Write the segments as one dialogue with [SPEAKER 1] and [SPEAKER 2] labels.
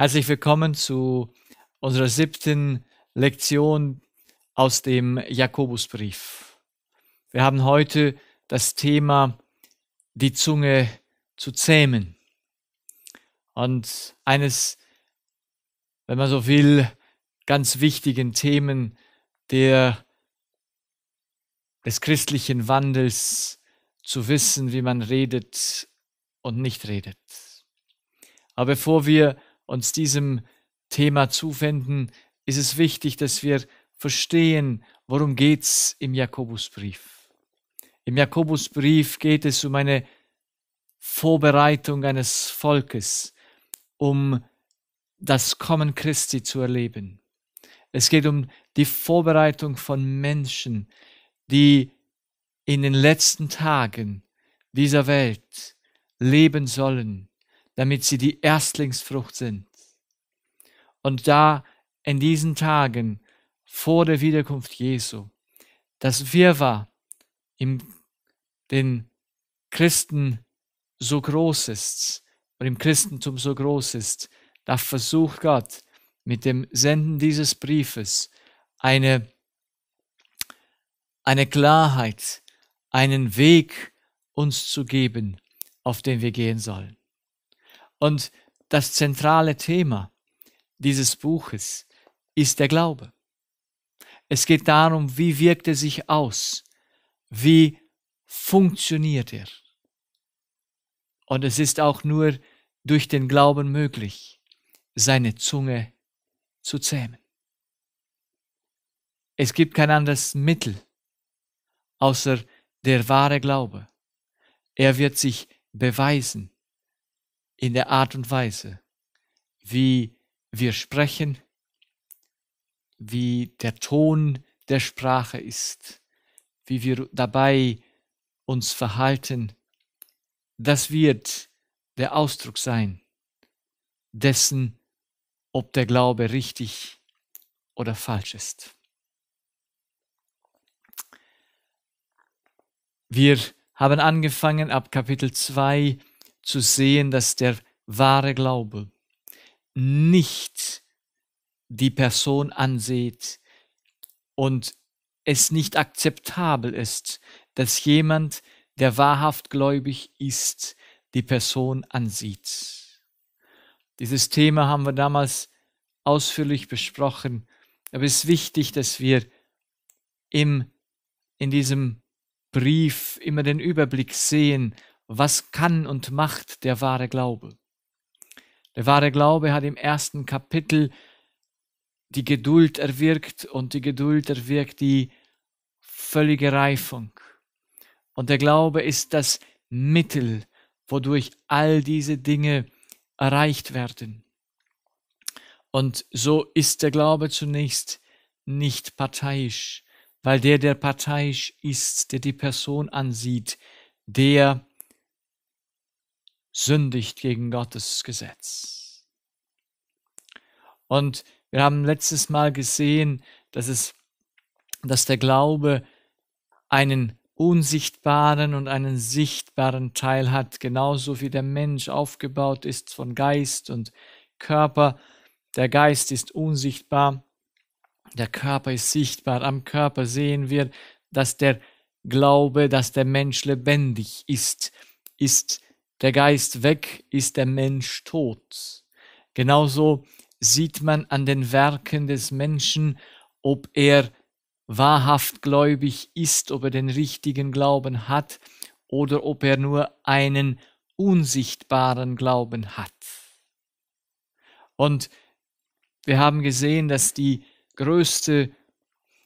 [SPEAKER 1] Herzlich willkommen zu unserer siebten Lektion aus dem Jakobusbrief. Wir haben heute das Thema, die Zunge zu zähmen. Und eines, wenn man so will, ganz wichtigen Themen der, des christlichen Wandels zu wissen, wie man redet und nicht redet. Aber bevor wir uns diesem Thema zuwenden, ist es wichtig, dass wir verstehen, worum geht's im Jakobusbrief. Im Jakobusbrief geht es um eine Vorbereitung eines Volkes, um das Kommen Christi zu erleben. Es geht um die Vorbereitung von Menschen, die in den letzten Tagen dieser Welt leben sollen, damit sie die Erstlingsfrucht sind. Und da in diesen Tagen vor der Wiederkunft Jesu das Wirrwarr im den Christen so groß ist und im Christentum so groß ist, da versucht Gott mit dem Senden dieses Briefes eine, eine Klarheit, einen Weg uns zu geben, auf den wir gehen sollen. Und das zentrale Thema dieses Buches ist der Glaube. Es geht darum, wie wirkt er sich aus? Wie funktioniert er? Und es ist auch nur durch den Glauben möglich, seine Zunge zu zähmen. Es gibt kein anderes Mittel, außer der wahre Glaube. Er wird sich beweisen in der Art und Weise, wie wir sprechen, wie der Ton der Sprache ist, wie wir dabei uns verhalten, das wird der Ausdruck sein dessen, ob der Glaube richtig oder falsch ist. Wir haben angefangen ab Kapitel 2 zu sehen, dass der wahre Glaube nicht die Person ansieht und es nicht akzeptabel ist, dass jemand, der wahrhaft gläubig ist, die Person ansieht. Dieses Thema haben wir damals ausführlich besprochen, aber es ist wichtig, dass wir im, in diesem Brief immer den Überblick sehen, was kann und macht der wahre Glaube. Der wahre Glaube hat im ersten Kapitel die Geduld erwirkt und die Geduld erwirkt die völlige Reifung. Und der Glaube ist das Mittel, wodurch all diese Dinge erreicht werden. Und so ist der Glaube zunächst nicht parteiisch, weil der, der parteiisch ist, der die Person ansieht, der sündigt gegen Gottes Gesetz. Und wir haben letztes Mal gesehen, dass es, dass der Glaube einen unsichtbaren und einen sichtbaren Teil hat, genauso wie der Mensch aufgebaut ist von Geist und Körper. Der Geist ist unsichtbar, der Körper ist sichtbar. Am Körper sehen wir, dass der Glaube, dass der Mensch lebendig ist, ist der Geist weg, ist der Mensch tot. Genauso sieht man an den Werken des Menschen, ob er wahrhaft gläubig ist, ob er den richtigen Glauben hat oder ob er nur einen unsichtbaren Glauben hat. Und wir haben gesehen, dass die größte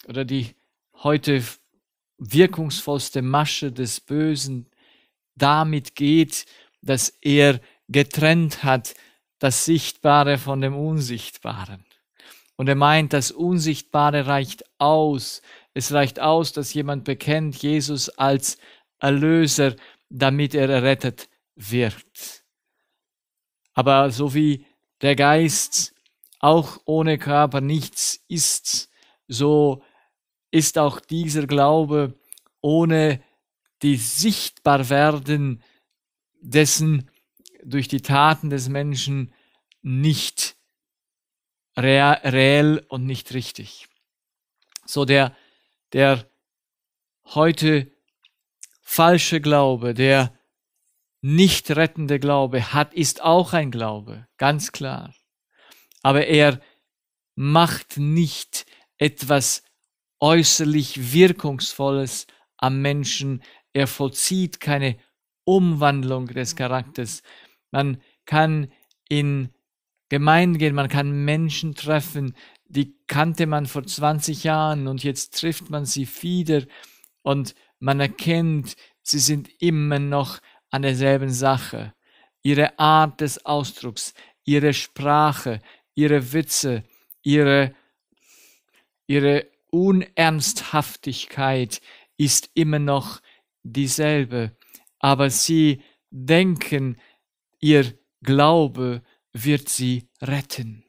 [SPEAKER 1] oder die heute wirkungsvollste Masche des Bösen damit geht, dass er getrennt hat das Sichtbare von dem Unsichtbaren. Und er meint, das Unsichtbare reicht aus. Es reicht aus, dass jemand bekennt Jesus als Erlöser, damit er errettet wird. Aber so wie der Geist auch ohne Körper nichts ist, so ist auch dieser Glaube ohne die Sichtbarwerden dessen durch die Taten des Menschen nicht reell und nicht richtig. So der, der heute falsche Glaube, der nicht rettende Glaube hat, ist auch ein Glaube, ganz klar. Aber er macht nicht etwas äußerlich Wirkungsvolles am Menschen. Er vollzieht keine Umwandlung des mhm. Charakters. Man kann in Gemeinden gehen, man kann Menschen treffen, die kannte man vor 20 Jahren und jetzt trifft man sie wieder und man erkennt, sie sind immer noch an derselben Sache. Ihre Art des Ausdrucks, ihre Sprache, ihre Witze, ihre, ihre Unernsthaftigkeit ist immer noch dieselbe aber sie denken, ihr Glaube wird sie retten.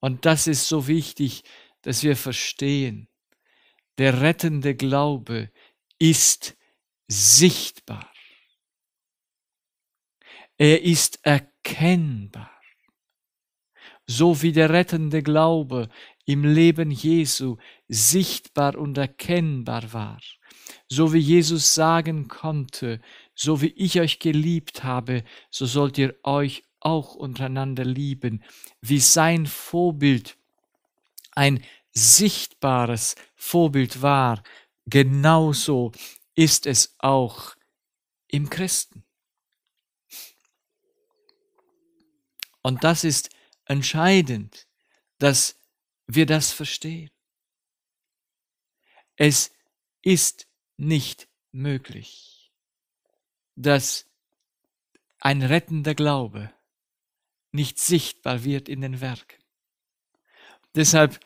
[SPEAKER 1] Und das ist so wichtig, dass wir verstehen, der rettende Glaube ist sichtbar. Er ist erkennbar. So wie der rettende Glaube im Leben Jesu sichtbar und erkennbar war, so wie Jesus sagen konnte, so wie ich euch geliebt habe, so sollt ihr euch auch untereinander lieben, wie sein Vorbild ein sichtbares Vorbild war, genauso ist es auch im Christen. Und das ist entscheidend, dass wir das verstehen. Es ist nicht möglich, dass ein rettender Glaube nicht sichtbar wird in den Werken. Deshalb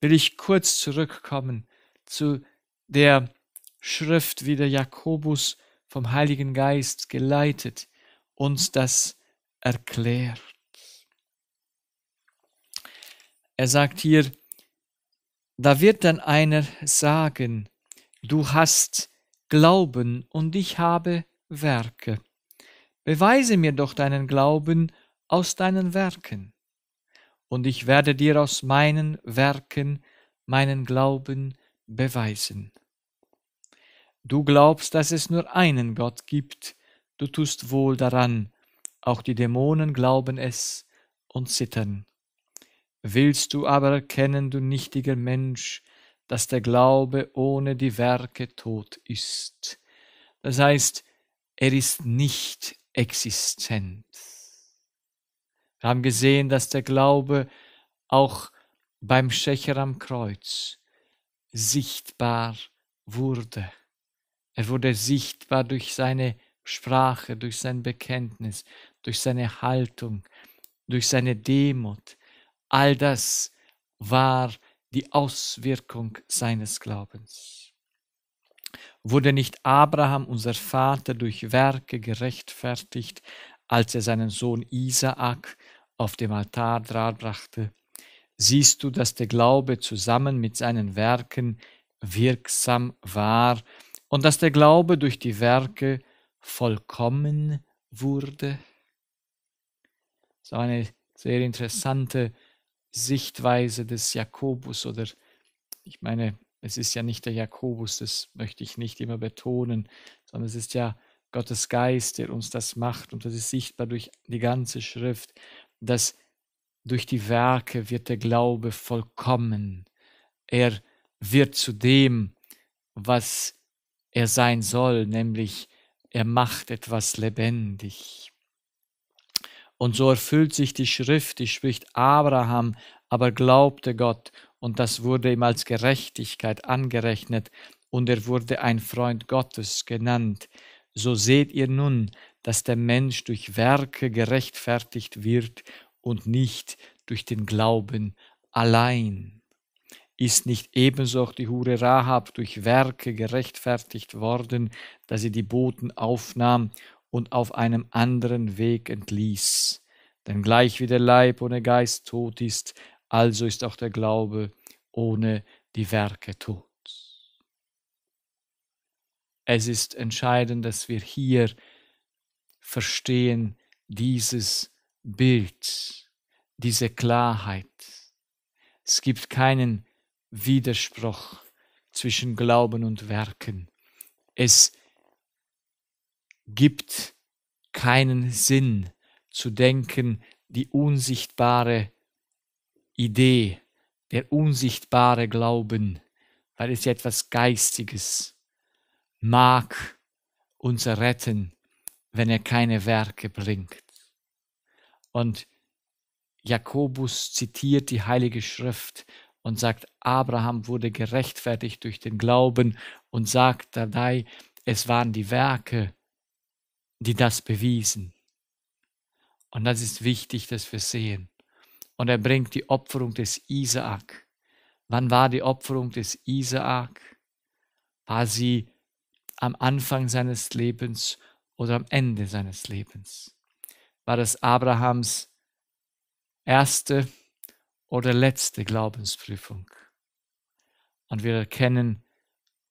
[SPEAKER 1] will ich kurz zurückkommen zu der Schrift, wie der Jakobus vom Heiligen Geist geleitet uns das erklärt. Er sagt hier, da wird dann einer sagen, Du hast Glauben und ich habe Werke. Beweise mir doch deinen Glauben aus deinen Werken, und ich werde dir aus meinen Werken meinen Glauben beweisen. Du glaubst, dass es nur einen Gott gibt, du tust wohl daran, auch die Dämonen glauben es und zittern. Willst du aber erkennen, du nichtiger Mensch, dass der Glaube ohne die Werke tot ist. Das heißt, er ist nicht existent. Wir haben gesehen, dass der Glaube auch beim Schächer am Kreuz sichtbar wurde. Er wurde sichtbar durch seine Sprache, durch sein Bekenntnis, durch seine Haltung, durch seine Demut. All das war die Auswirkung seines Glaubens. Wurde nicht Abraham, unser Vater, durch Werke gerechtfertigt, als er seinen Sohn Isaak auf dem Altar darbrachte? Siehst du, dass der Glaube zusammen mit seinen Werken wirksam war und dass der Glaube durch die Werke vollkommen wurde? So eine sehr interessante Sichtweise des Jakobus oder ich meine, es ist ja nicht der Jakobus, das möchte ich nicht immer betonen, sondern es ist ja Gottes Geist, der uns das macht und das ist sichtbar durch die ganze Schrift, dass durch die Werke wird der Glaube vollkommen. Er wird zu dem, was er sein soll, nämlich er macht etwas lebendig. Und so erfüllt sich die Schrift, die spricht Abraham, aber glaubte Gott, und das wurde ihm als Gerechtigkeit angerechnet, und er wurde ein Freund Gottes genannt. So seht ihr nun, dass der Mensch durch Werke gerechtfertigt wird und nicht durch den Glauben allein. Ist nicht ebenso auch die Hure Rahab durch Werke gerechtfertigt worden, da sie die Boten aufnahm und auf einem anderen Weg entließ. Denn gleich wie der Leib ohne Geist tot ist, also ist auch der Glaube ohne die Werke tot. Es ist entscheidend, dass wir hier verstehen dieses Bild, diese Klarheit. Es gibt keinen Widerspruch zwischen Glauben und Werken. Es gibt keinen Sinn zu denken, die unsichtbare Idee, der unsichtbare Glauben, weil es ja etwas Geistiges mag uns retten, wenn er keine Werke bringt. Und Jakobus zitiert die Heilige Schrift und sagt, Abraham wurde gerechtfertigt durch den Glauben und sagt dabei, es waren die Werke, die das bewiesen. Und das ist wichtig, dass wir sehen. Und er bringt die Opferung des Isaak. Wann war die Opferung des Isaak? War sie am Anfang seines Lebens oder am Ende seines Lebens? War das Abrahams erste oder letzte Glaubensprüfung? Und wir erkennen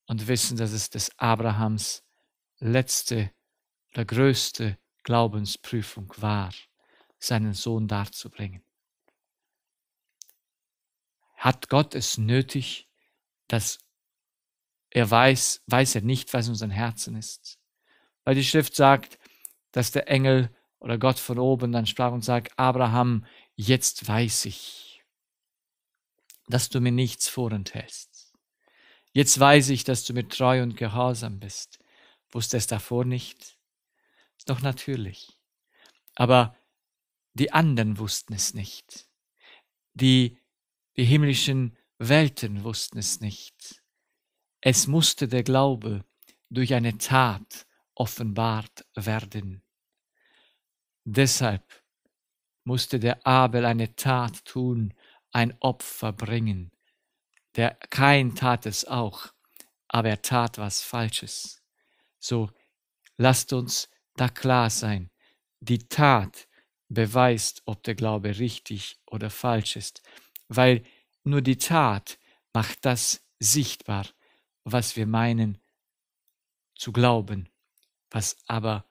[SPEAKER 1] und wissen, dass es des Abrahams letzte Glaubensprüfung der größte Glaubensprüfung war, seinen Sohn darzubringen. Hat Gott es nötig, dass er weiß, weiß er nicht, was in unseren Herzen ist? Weil die Schrift sagt, dass der Engel oder Gott von oben dann sprach und sagt, Abraham, jetzt weiß ich, dass du mir nichts vorenthältst. Jetzt weiß ich, dass du mir treu und gehorsam bist. Wusste es davor nicht? doch natürlich. Aber die anderen wussten es nicht. Die, die himmlischen Welten wussten es nicht. Es musste der Glaube durch eine Tat offenbart werden. Deshalb musste der Abel eine Tat tun, ein Opfer bringen. Der Kain tat es auch, aber er tat was Falsches. So lasst uns da klar sein. Die Tat beweist, ob der Glaube richtig oder falsch ist, weil nur die Tat macht das sichtbar, was wir meinen zu glauben, was aber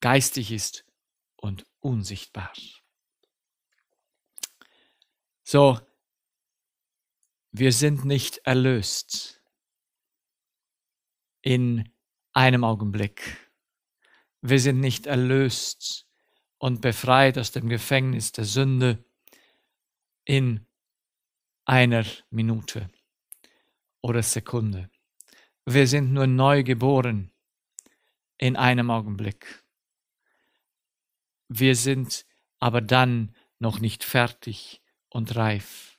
[SPEAKER 1] geistig ist und unsichtbar. So, wir sind nicht erlöst in einem Augenblick. Wir sind nicht erlöst und befreit aus dem Gefängnis der Sünde in einer Minute oder Sekunde. Wir sind nur neu geboren in einem Augenblick. Wir sind aber dann noch nicht fertig und reif.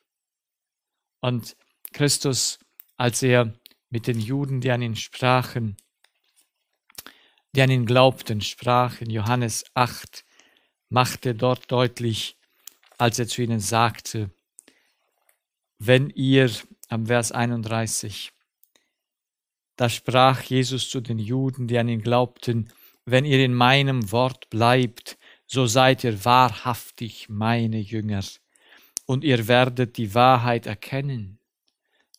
[SPEAKER 1] Und Christus, als er mit den Juden, die an ihn sprachen, die an ihn glaubten, sprach in Johannes 8, machte dort deutlich, als er zu ihnen sagte, wenn ihr, am Vers 31, da sprach Jesus zu den Juden, die an ihn glaubten, wenn ihr in meinem Wort bleibt, so seid ihr wahrhaftig meine Jünger, und ihr werdet die Wahrheit erkennen.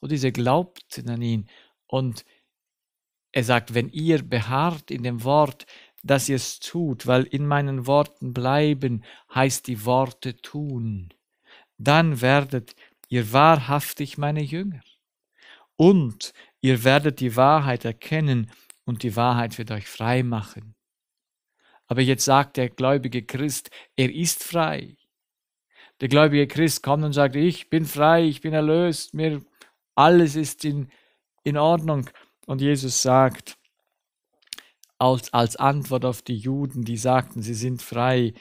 [SPEAKER 1] Und diese glaubten an ihn, und er sagt, wenn ihr beharrt in dem Wort, dass ihr es tut, weil in meinen Worten bleiben heißt die Worte tun, dann werdet ihr wahrhaftig meine Jünger. Und ihr werdet die Wahrheit erkennen und die Wahrheit wird euch frei machen. Aber jetzt sagt der gläubige Christ, er ist frei. Der gläubige Christ kommt und sagt, ich bin frei, ich bin erlöst, mir alles ist in, in Ordnung. Und Jesus sagt, als, als Antwort auf die Juden, die sagten, sie sind frei,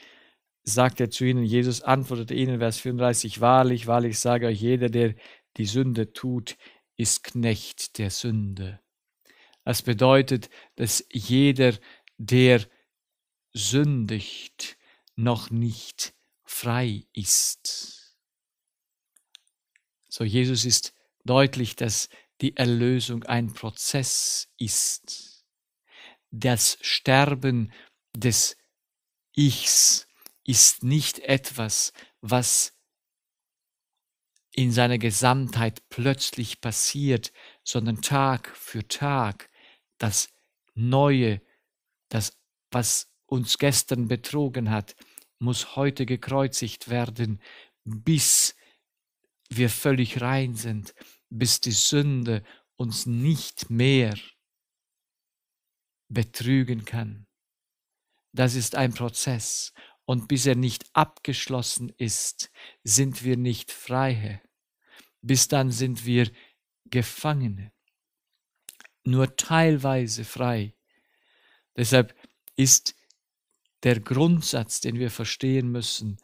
[SPEAKER 1] sagt er zu ihnen, Jesus antwortete ihnen, Vers 34, wahrlich, wahrlich sage euch, jeder, der die Sünde tut, ist Knecht der Sünde. Das bedeutet, dass jeder, der sündigt, noch nicht frei ist. So Jesus ist deutlich, dass die Erlösung ein Prozess ist. Das Sterben des Ichs ist nicht etwas, was in seiner Gesamtheit plötzlich passiert, sondern Tag für Tag das Neue, das, was uns gestern betrogen hat, muss heute gekreuzigt werden, bis wir völlig rein sind, bis die Sünde uns nicht mehr betrügen kann. Das ist ein Prozess und bis er nicht abgeschlossen ist, sind wir nicht Freie. Bis dann sind wir Gefangene, nur teilweise frei. Deshalb ist der Grundsatz, den wir verstehen müssen,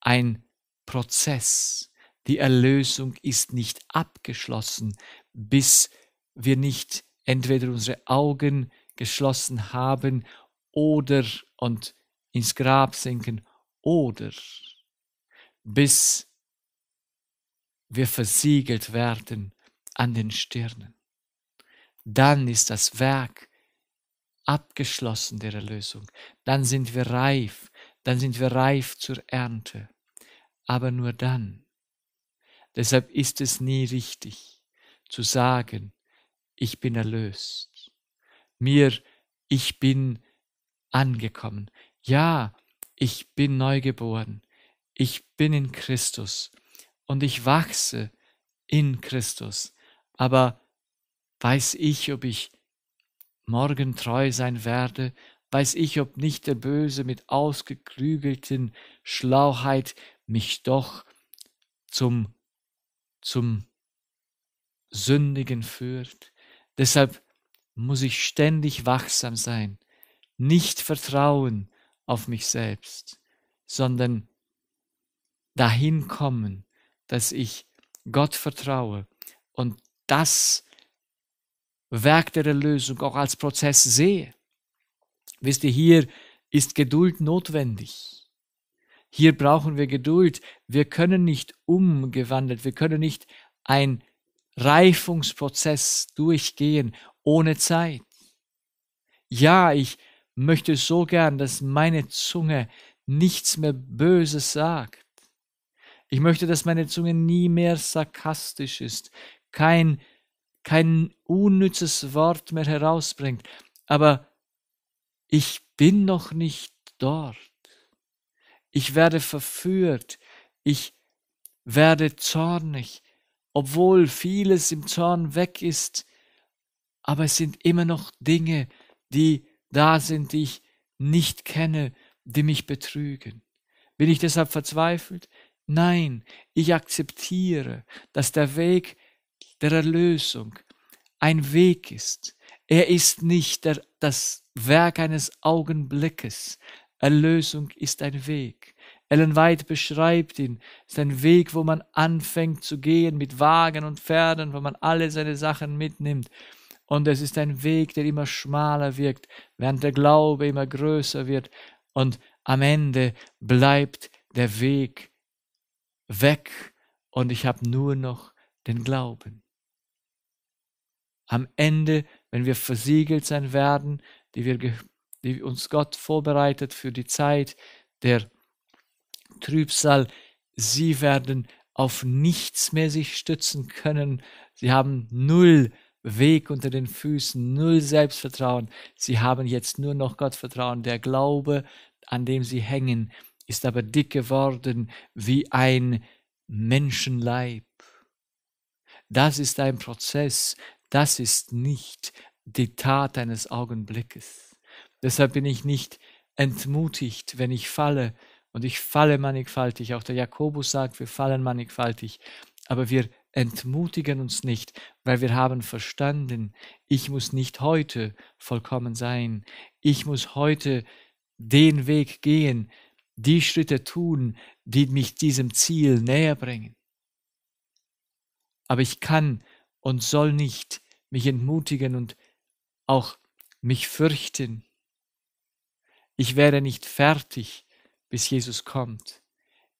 [SPEAKER 1] ein Prozess. Die Erlösung ist nicht abgeschlossen, bis wir nicht entweder unsere Augen geschlossen haben oder und ins Grab sinken oder bis wir versiegelt werden an den Stirnen. Dann ist das Werk abgeschlossen der Erlösung. Dann sind wir reif, dann sind wir reif zur Ernte. Aber nur dann. Deshalb ist es nie richtig zu sagen, ich bin erlöst. Mir, ich bin angekommen. Ja, ich bin neugeboren. Ich bin in Christus und ich wachse in Christus. Aber weiß ich, ob ich morgen treu sein werde? Weiß ich, ob nicht der Böse mit ausgeklügelten Schlauheit mich doch zum zum Sündigen führt. Deshalb muss ich ständig wachsam sein, nicht vertrauen auf mich selbst, sondern dahin kommen, dass ich Gott vertraue und das Werk der Erlösung auch als Prozess sehe. Wisst ihr, hier ist Geduld notwendig. Hier brauchen wir Geduld. Wir können nicht umgewandelt, wir können nicht ein Reifungsprozess durchgehen ohne Zeit. Ja, ich möchte so gern, dass meine Zunge nichts mehr Böses sagt. Ich möchte, dass meine Zunge nie mehr sarkastisch ist, kein, kein unnützes Wort mehr herausbringt. Aber ich bin noch nicht dort ich werde verführt, ich werde zornig, obwohl vieles im Zorn weg ist, aber es sind immer noch Dinge, die da sind, die ich nicht kenne, die mich betrügen. Bin ich deshalb verzweifelt? Nein, ich akzeptiere, dass der Weg der Erlösung ein Weg ist. Er ist nicht der, das Werk eines Augenblickes, Erlösung ist ein Weg. Ellen White beschreibt ihn. Es ist ein Weg, wo man anfängt zu gehen mit Wagen und Pferden, wo man alle seine Sachen mitnimmt. Und es ist ein Weg, der immer schmaler wirkt, während der Glaube immer größer wird. Und am Ende bleibt der Weg weg und ich habe nur noch den Glauben. Am Ende, wenn wir versiegelt sein werden, die wir die uns Gott vorbereitet für die Zeit der Trübsal, sie werden auf nichts mehr sich stützen können. Sie haben null Weg unter den Füßen, null Selbstvertrauen. Sie haben jetzt nur noch Gottvertrauen. Der Glaube, an dem sie hängen, ist aber dick geworden wie ein Menschenleib. Das ist ein Prozess, das ist nicht die Tat eines Augenblickes. Deshalb bin ich nicht entmutigt, wenn ich falle. Und ich falle mannigfaltig. Auch der Jakobus sagt, wir fallen mannigfaltig. Aber wir entmutigen uns nicht, weil wir haben verstanden, ich muss nicht heute vollkommen sein. Ich muss heute den Weg gehen, die Schritte tun, die mich diesem Ziel näher bringen. Aber ich kann und soll nicht mich entmutigen und auch mich fürchten. Ich werde nicht fertig, bis Jesus kommt.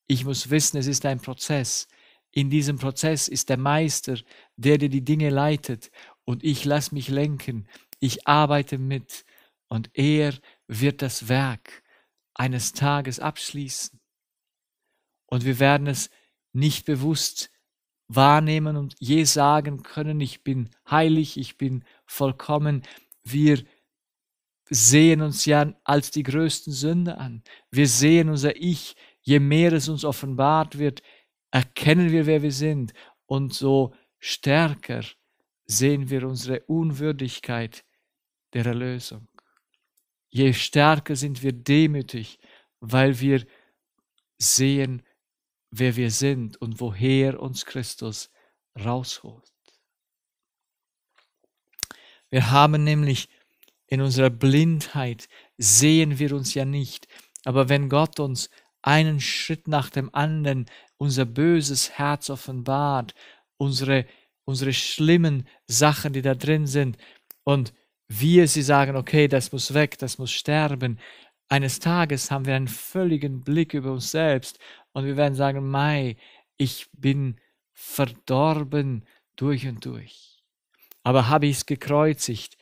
[SPEAKER 1] Ich muss wissen, es ist ein Prozess. In diesem Prozess ist der Meister, der dir die Dinge leitet, und ich lasse mich lenken, ich arbeite mit, und er wird das Werk eines Tages abschließen. Und wir werden es nicht bewusst wahrnehmen und je sagen können, ich bin heilig, ich bin vollkommen. Wir sehen uns ja als die größten Sünde an. Wir sehen unser Ich. Je mehr es uns offenbart wird, erkennen wir, wer wir sind. Und so stärker sehen wir unsere Unwürdigkeit der Erlösung. Je stärker sind wir demütig, weil wir sehen, wer wir sind und woher uns Christus rausholt. Wir haben nämlich in unserer Blindheit sehen wir uns ja nicht. Aber wenn Gott uns einen Schritt nach dem anderen unser böses Herz offenbart, unsere, unsere schlimmen Sachen, die da drin sind, und wir sie sagen, okay, das muss weg, das muss sterben, eines Tages haben wir einen völligen Blick über uns selbst und wir werden sagen, Mai, ich bin verdorben durch und durch. Aber habe ich es gekreuzigt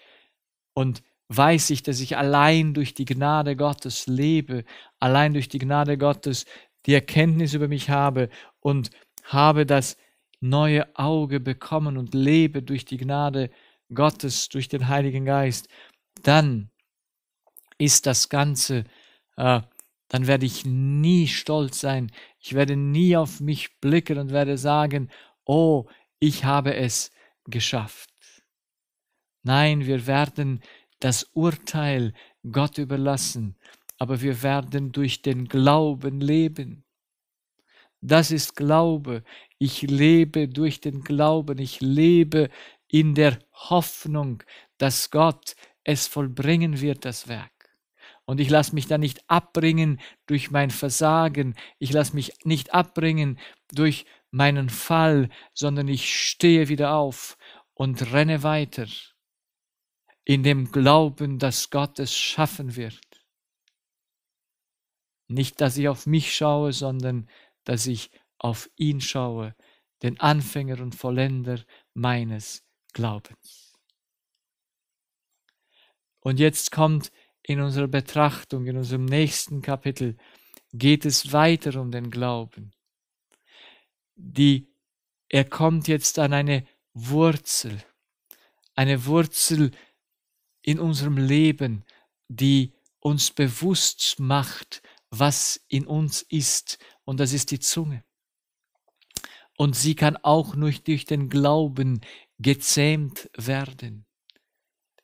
[SPEAKER 1] und weiß ich, dass ich allein durch die Gnade Gottes lebe, allein durch die Gnade Gottes die Erkenntnis über mich habe und habe das neue Auge bekommen und lebe durch die Gnade Gottes, durch den Heiligen Geist, dann ist das Ganze, äh, dann werde ich nie stolz sein, ich werde nie auf mich blicken und werde sagen, oh, ich habe es geschafft. Nein, wir werden das Urteil Gott überlassen, aber wir werden durch den Glauben leben. Das ist Glaube. Ich lebe durch den Glauben. Ich lebe in der Hoffnung, dass Gott es vollbringen wird, das Werk. Und ich lasse mich da nicht abbringen durch mein Versagen. Ich lasse mich nicht abbringen durch meinen Fall, sondern ich stehe wieder auf und renne weiter in dem Glauben, dass Gott es schaffen wird. Nicht, dass ich auf mich schaue, sondern dass ich auf ihn schaue, den Anfänger und Vollender meines Glaubens. Und jetzt kommt in unserer Betrachtung, in unserem nächsten Kapitel, geht es weiter um den Glauben. Die, er kommt jetzt an eine Wurzel, eine Wurzel, in unserem Leben, die uns bewusst macht, was in uns ist. Und das ist die Zunge. Und sie kann auch nur durch den Glauben gezähmt werden.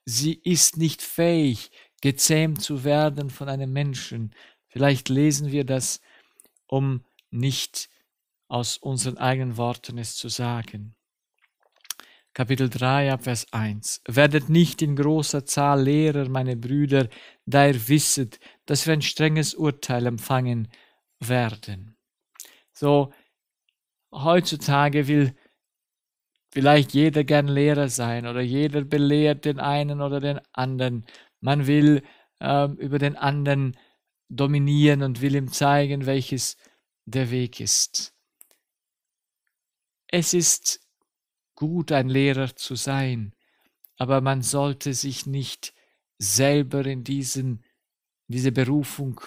[SPEAKER 1] Sie ist nicht fähig, gezähmt zu werden von einem Menschen. Vielleicht lesen wir das, um nicht aus unseren eigenen Worten es zu sagen. Kapitel 3, Vers 1. Werdet nicht in großer Zahl Lehrer, meine Brüder, da ihr wisset, dass wir ein strenges Urteil empfangen werden. So, heutzutage will vielleicht jeder gern Lehrer sein oder jeder belehrt den einen oder den anderen. Man will äh, über den anderen dominieren und will ihm zeigen, welches der Weg ist. Es ist gut, ein Lehrer zu sein, aber man sollte sich nicht selber in, diesen, in diese Berufung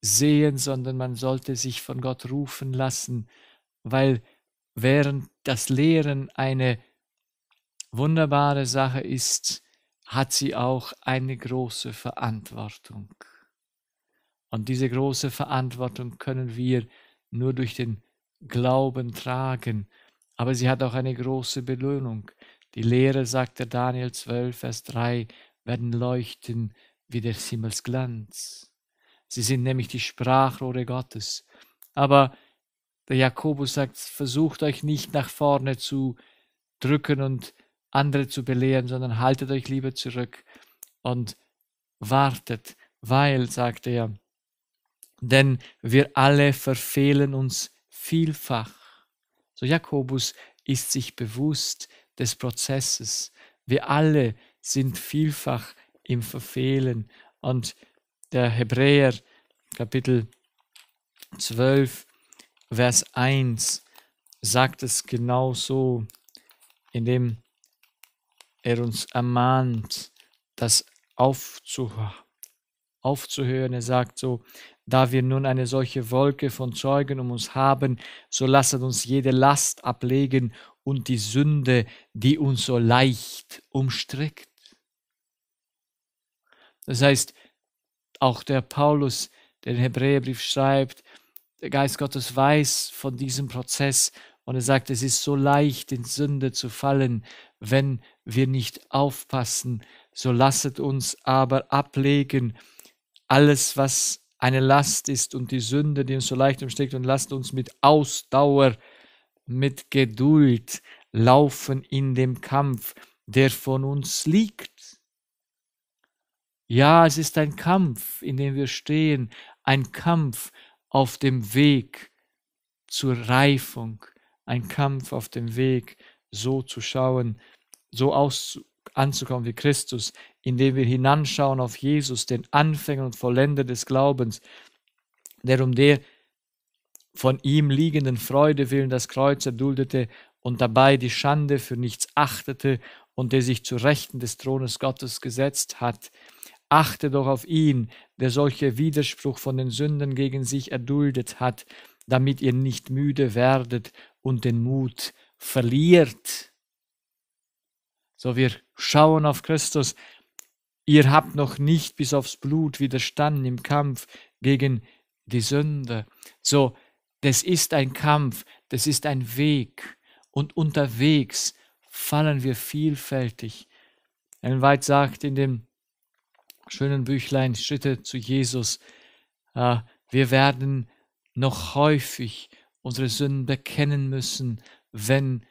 [SPEAKER 1] sehen, sondern man sollte sich von Gott rufen lassen, weil während das Lehren eine wunderbare Sache ist, hat sie auch eine große Verantwortung. Und diese große Verantwortung können wir nur durch den Glauben tragen aber sie hat auch eine große Belohnung. Die Lehre, sagte Daniel 12, Vers 3, werden leuchten wie der Himmelsglanz. Sie sind nämlich die Sprachrohre Gottes. Aber der Jakobus sagt, versucht euch nicht nach vorne zu drücken und andere zu belehren, sondern haltet euch lieber zurück und wartet, weil, sagt er, denn wir alle verfehlen uns vielfach. So Jakobus ist sich bewusst des Prozesses. Wir alle sind vielfach im Verfehlen. Und der Hebräer Kapitel 12, Vers 1 sagt es genau so, indem er uns ermahnt, das aufzuh aufzuhören. Er sagt so, da wir nun eine solche Wolke von Zeugen um uns haben, so lasset uns jede Last ablegen und die Sünde, die uns so leicht umstrickt. Das heißt, auch der Paulus, der den Hebräerbrief schreibt, der Geist Gottes weiß von diesem Prozess und er sagt, es ist so leicht, in Sünde zu fallen, wenn wir nicht aufpassen. So lasset uns aber ablegen, alles, was eine Last ist und die Sünde, die uns so leicht umsteckt, und lasst uns mit Ausdauer, mit Geduld laufen in dem Kampf, der von uns liegt. Ja, es ist ein Kampf, in dem wir stehen, ein Kampf auf dem Weg zur Reifung, ein Kampf auf dem Weg, so zu schauen, so aus, anzukommen wie Christus, indem wir hinanschauen auf Jesus, den Anfänger und Vollender des Glaubens, der um der von ihm liegenden Freude willen das Kreuz erduldete und dabei die Schande für nichts achtete und der sich zu Rechten des Thrones Gottes gesetzt hat. Achte doch auf ihn, der solche Widerspruch von den Sünden gegen sich erduldet hat, damit ihr nicht müde werdet und den Mut verliert. So wir schauen auf Christus Ihr habt noch nicht bis aufs Blut widerstanden im Kampf gegen die Sünde. So, das ist ein Kampf, das ist ein Weg. Und unterwegs fallen wir vielfältig. Ellen White sagt in dem schönen Büchlein Schritte zu Jesus, äh, wir werden noch häufig unsere Sünden bekennen müssen, wenn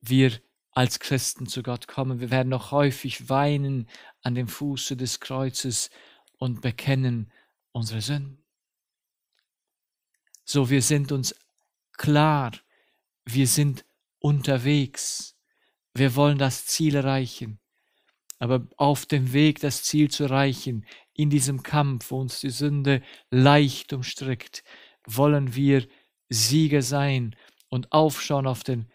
[SPEAKER 1] wir als Christen zu Gott kommen. Wir werden noch häufig weinen an dem Fuße des Kreuzes und bekennen unsere Sünden. So, wir sind uns klar, wir sind unterwegs, wir wollen das Ziel erreichen. Aber auf dem Weg, das Ziel zu erreichen, in diesem Kampf, wo uns die Sünde leicht umstrickt, wollen wir Sieger sein und aufschauen auf den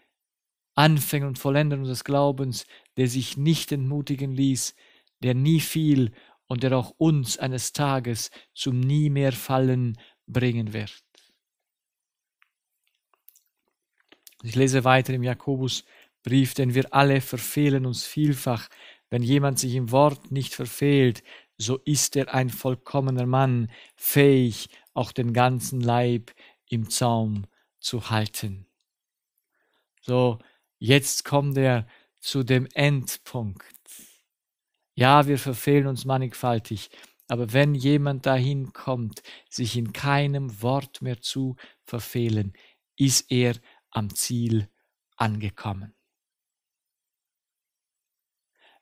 [SPEAKER 1] Anfänger und Vollender unseres Glaubens, der sich nicht entmutigen ließ, der nie fiel und der auch uns eines Tages zum nie mehr Fallen bringen wird. Ich lese weiter im Jakobusbrief, denn wir alle verfehlen uns vielfach. Wenn jemand sich im Wort nicht verfehlt, so ist er ein vollkommener Mann, fähig, auch den ganzen Leib im Zaum zu halten. So Jetzt kommt er zu dem Endpunkt. Ja, wir verfehlen uns mannigfaltig, aber wenn jemand dahin kommt, sich in keinem Wort mehr zu verfehlen, ist er am Ziel angekommen.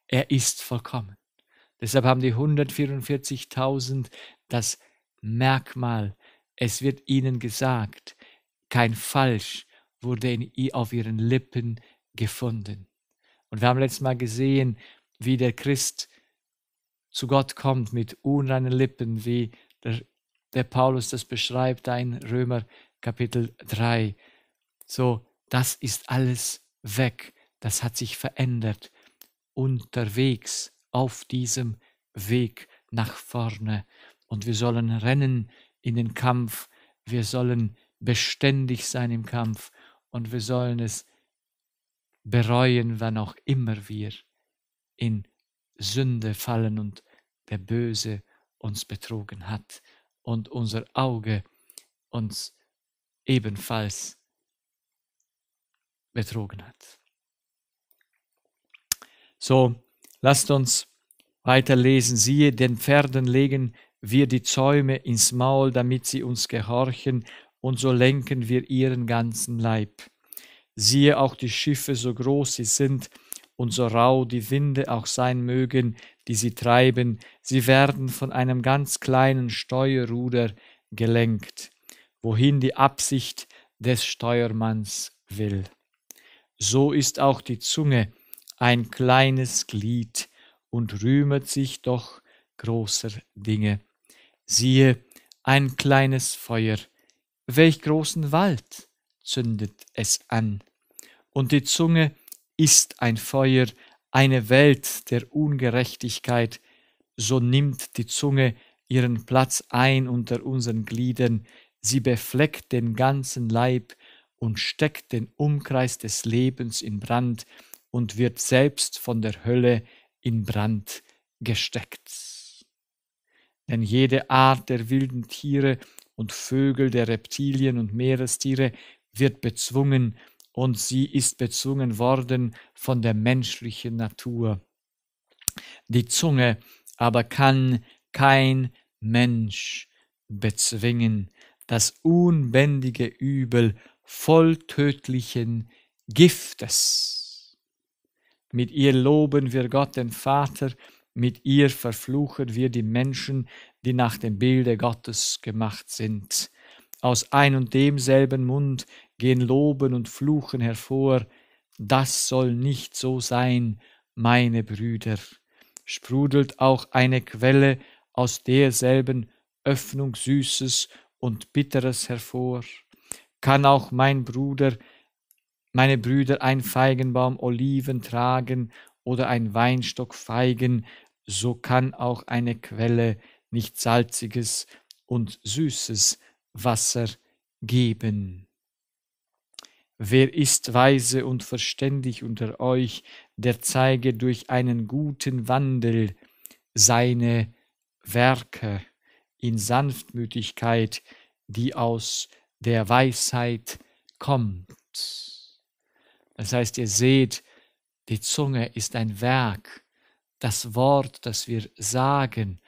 [SPEAKER 1] Er ist vollkommen. Deshalb haben die 144.000 das Merkmal. Es wird ihnen gesagt, kein Falsch, wurde auf ihren Lippen gefunden. Und wir haben letztes Mal gesehen, wie der Christ zu Gott kommt mit unreinen Lippen, wie der, der Paulus das beschreibt, in Römer Kapitel 3. So, das ist alles weg, das hat sich verändert, unterwegs, auf diesem Weg nach vorne. Und wir sollen rennen in den Kampf, wir sollen beständig sein im Kampf, und wir sollen es bereuen, wann auch immer wir in Sünde fallen und der Böse uns betrogen hat und unser Auge uns ebenfalls betrogen hat. So, lasst uns weiterlesen. Siehe, den Pferden legen wir die Zäume ins Maul, damit sie uns gehorchen, und so lenken wir ihren ganzen Leib. Siehe auch die Schiffe, so groß sie sind und so rau die Winde auch sein mögen, die sie treiben, sie werden von einem ganz kleinen Steuerruder gelenkt, wohin die Absicht des Steuermanns will. So ist auch die Zunge ein kleines Glied und rühmet sich doch großer Dinge. Siehe, ein kleines Feuer, welch großen Wald zündet es an. Und die Zunge ist ein Feuer, eine Welt der Ungerechtigkeit, so nimmt die Zunge ihren Platz ein unter unseren Gliedern, sie befleckt den ganzen Leib und steckt den Umkreis des Lebens in Brand und wird selbst von der Hölle in Brand gesteckt. Denn jede Art der wilden Tiere und Vögel, der Reptilien und Meerestiere, wird bezwungen, und sie ist bezwungen worden von der menschlichen Natur. Die Zunge aber kann kein Mensch bezwingen, das unbändige Übel voll tödlichen Giftes. Mit ihr loben wir Gott den Vater, mit ihr verfluchen wir die Menschen, die nach dem Bilde Gottes gemacht sind. Aus ein und demselben Mund gehen Loben und Fluchen hervor. Das soll nicht so sein, meine Brüder. Sprudelt auch eine Quelle aus derselben Öffnung Süßes und Bitteres hervor? Kann auch mein Bruder, meine Brüder ein Feigenbaum Oliven tragen oder ein Weinstock Feigen, so kann auch eine Quelle nicht salziges und süßes Wasser geben. Wer ist weise und verständig unter euch, der zeige durch einen guten Wandel seine Werke in Sanftmütigkeit, die aus der Weisheit kommt. Das heißt, ihr seht, die Zunge ist ein Werk, das Wort, das wir sagen,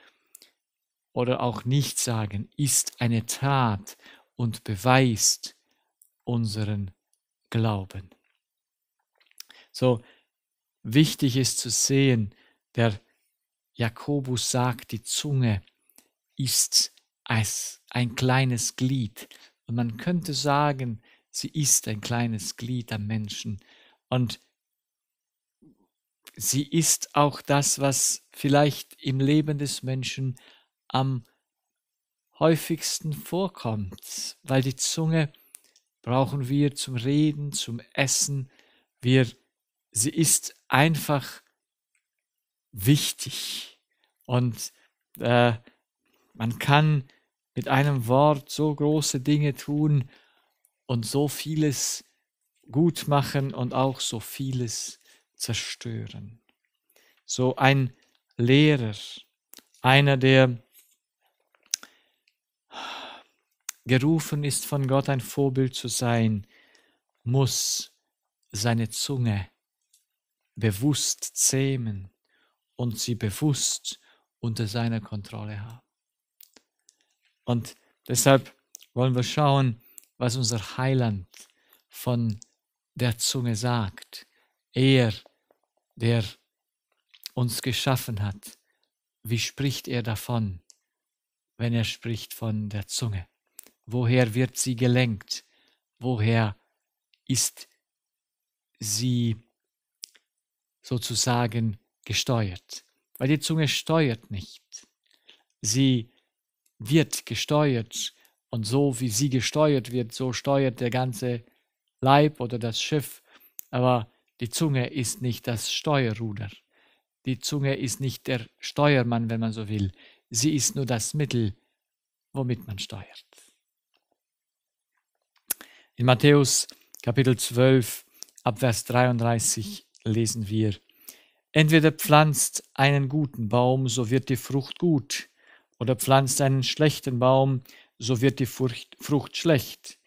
[SPEAKER 1] oder auch nicht sagen, ist eine Tat und beweist unseren Glauben. So wichtig ist zu sehen, der Jakobus sagt, die Zunge ist als ein kleines Glied. Und man könnte sagen, sie ist ein kleines Glied am Menschen. Und sie ist auch das, was vielleicht im Leben des Menschen am häufigsten vorkommt, weil die Zunge brauchen wir zum Reden, zum Essen. Wir, sie ist einfach wichtig. Und äh, man kann mit einem Wort so große Dinge tun und so vieles gut machen und auch so vieles zerstören. So ein Lehrer, einer, der gerufen ist, von Gott ein Vorbild zu sein, muss seine Zunge bewusst zähmen und sie bewusst unter seiner Kontrolle haben. Und deshalb wollen wir schauen, was unser Heiland von der Zunge sagt. Er, der uns geschaffen hat, wie spricht er davon, wenn er spricht von der Zunge? Woher wird sie gelenkt? Woher ist sie sozusagen gesteuert? Weil die Zunge steuert nicht. Sie wird gesteuert und so wie sie gesteuert wird, so steuert der ganze Leib oder das Schiff. Aber die Zunge ist nicht das Steuerruder. Die Zunge ist nicht der Steuermann, wenn man so will. Sie ist nur das Mittel, womit man steuert. In Matthäus Kapitel 12 ab Vers 33 lesen wir, Entweder pflanzt einen guten Baum, so wird die Frucht gut, oder pflanzt einen schlechten Baum, so wird die Frucht, Frucht schlecht,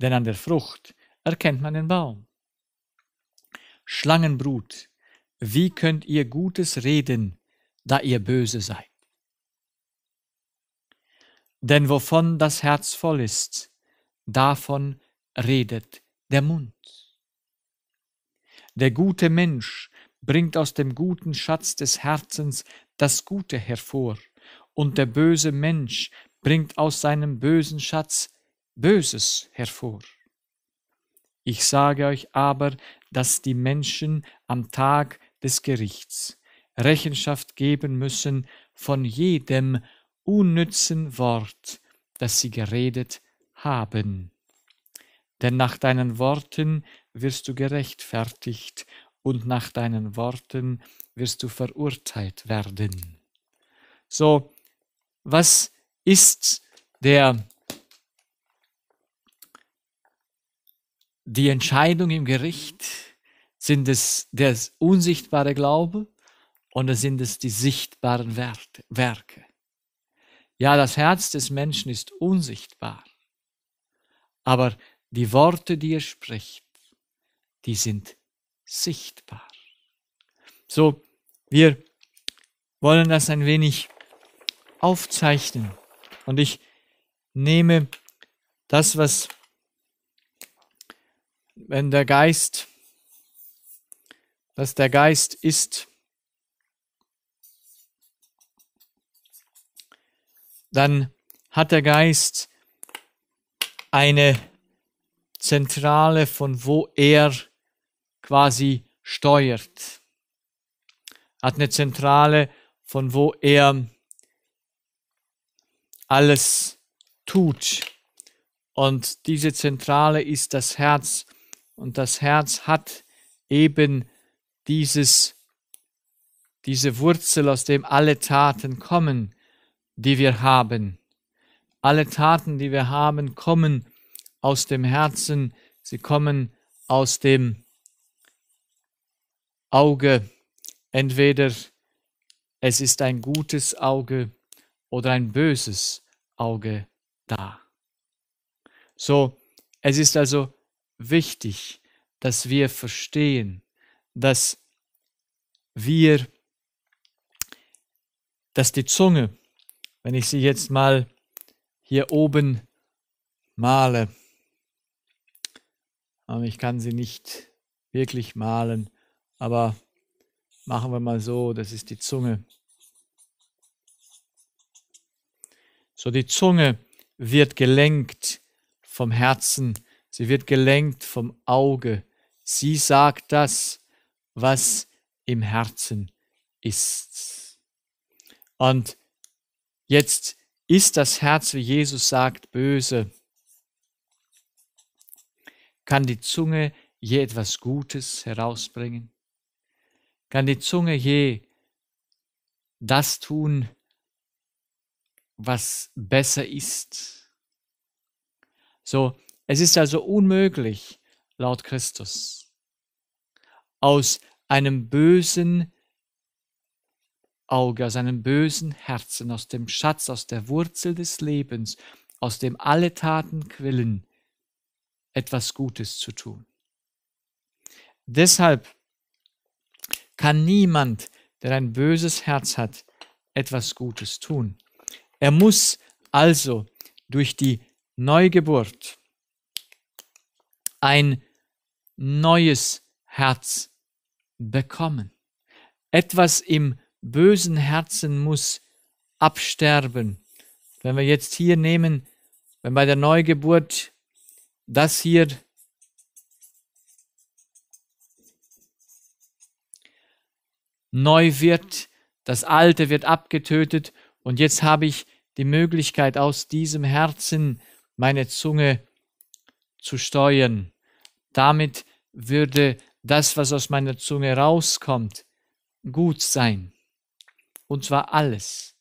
[SPEAKER 1] denn an der Frucht erkennt man den Baum. Schlangenbrut, wie könnt ihr Gutes reden, da ihr böse seid? Denn wovon das Herz voll ist, davon redet der Mund. Der gute Mensch bringt aus dem guten Schatz des Herzens das Gute hervor, und der böse Mensch bringt aus seinem bösen Schatz Böses hervor. Ich sage euch aber, dass die Menschen am Tag des Gerichts Rechenschaft geben müssen von jedem unnützen Wort, das sie geredet haben. Denn nach deinen Worten wirst du gerechtfertigt und nach deinen Worten wirst du verurteilt werden. So, was ist der die Entscheidung im Gericht? Sind es der unsichtbare Glaube oder sind es die sichtbaren Werke? Ja, das Herz des Menschen ist unsichtbar, aber die Worte, die er spricht, die sind sichtbar. So, wir wollen das ein wenig aufzeichnen. Und ich nehme das, was, wenn der Geist, was der Geist ist, dann hat der Geist eine Zentrale, von wo er quasi steuert. Hat eine Zentrale, von wo er alles tut. Und diese Zentrale ist das Herz. Und das Herz hat eben dieses, diese Wurzel, aus dem alle Taten kommen, die wir haben. Alle Taten, die wir haben, kommen aus dem Herzen, sie kommen aus dem Auge. Entweder es ist ein gutes Auge oder ein böses Auge da. So, es ist also wichtig, dass wir verstehen, dass wir, dass die Zunge, wenn ich sie jetzt mal hier oben male, ähm, ich kann sie nicht wirklich malen, aber machen wir mal so, das ist die Zunge. So, die Zunge wird gelenkt vom Herzen, sie wird gelenkt vom Auge. Sie sagt das, was im Herzen ist. Und jetzt ist das Herz, wie Jesus sagt, böse. Kann die Zunge je etwas Gutes herausbringen? Kann die Zunge je das tun, was besser ist? So, es ist also unmöglich, laut Christus, aus einem bösen Auge, aus einem bösen Herzen, aus dem Schatz, aus der Wurzel des Lebens, aus dem alle Taten quillen, etwas Gutes zu tun. Deshalb kann niemand, der ein böses Herz hat, etwas Gutes tun. Er muss also durch die Neugeburt ein neues Herz bekommen. Etwas im bösen Herzen muss absterben. Wenn wir jetzt hier nehmen, wenn bei der Neugeburt das hier neu wird, das Alte wird abgetötet und jetzt habe ich die Möglichkeit, aus diesem Herzen meine Zunge zu steuern. Damit würde das, was aus meiner Zunge rauskommt, gut sein. Und zwar alles.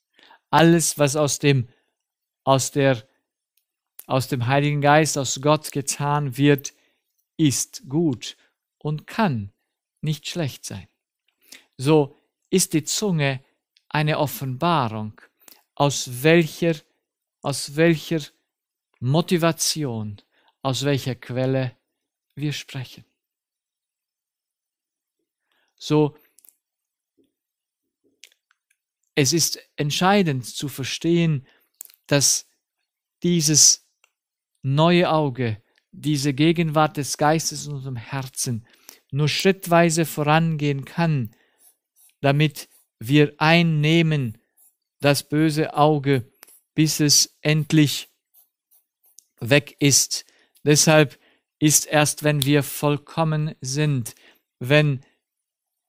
[SPEAKER 1] Alles, was aus dem, aus der aus dem Heiligen Geist, aus Gott getan wird, ist gut und kann nicht schlecht sein. So ist die Zunge eine Offenbarung, aus welcher, aus welcher Motivation, aus welcher Quelle wir sprechen. So, es ist entscheidend zu verstehen, dass dieses neue Auge, diese Gegenwart des Geistes in unserem Herzen nur schrittweise vorangehen kann, damit wir einnehmen das böse Auge, bis es endlich weg ist. Deshalb ist erst, wenn wir vollkommen sind, wenn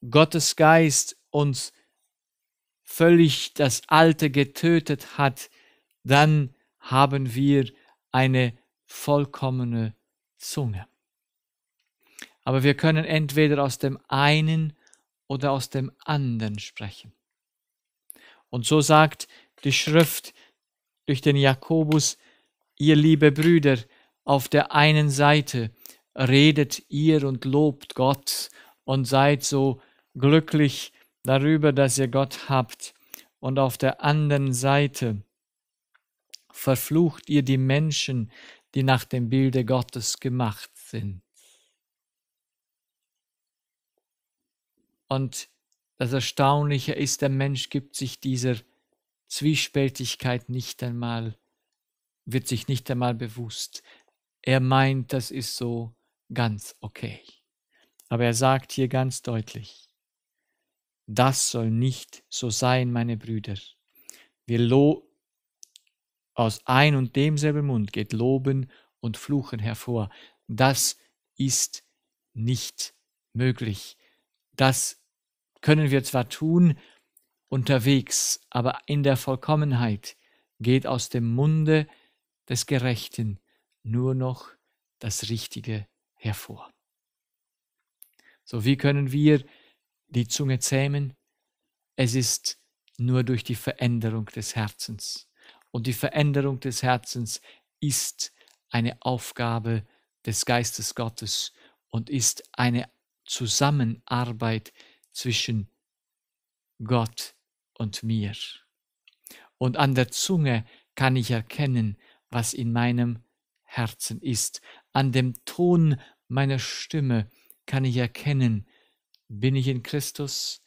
[SPEAKER 1] Gottes Geist uns völlig das Alte getötet hat, dann haben wir eine vollkommene Zunge. Aber wir können entweder aus dem einen oder aus dem anderen sprechen. Und so sagt die Schrift durch den Jakobus, ihr liebe Brüder, auf der einen Seite redet ihr und lobt Gott und seid so glücklich darüber, dass ihr Gott habt, und auf der anderen Seite verflucht ihr die Menschen, die nach dem Bilde Gottes gemacht sind. Und das Erstaunliche ist, der Mensch gibt sich dieser Zwiespältigkeit nicht einmal, wird sich nicht einmal bewusst. Er meint, das ist so ganz okay. Aber er sagt hier ganz deutlich, das soll nicht so sein, meine Brüder. Wir, lo aus ein und demselben Mund geht Loben und Fluchen hervor. Das ist nicht möglich. Das können wir zwar tun unterwegs, aber in der Vollkommenheit geht aus dem Munde des Gerechten nur noch das Richtige hervor. So wie können wir die Zunge zähmen? Es ist nur durch die Veränderung des Herzens. Und die Veränderung des Herzens ist eine Aufgabe des Geistes Gottes und ist eine Zusammenarbeit zwischen Gott und mir. Und an der Zunge kann ich erkennen, was in meinem Herzen ist. An dem Ton meiner Stimme kann ich erkennen, bin ich in Christus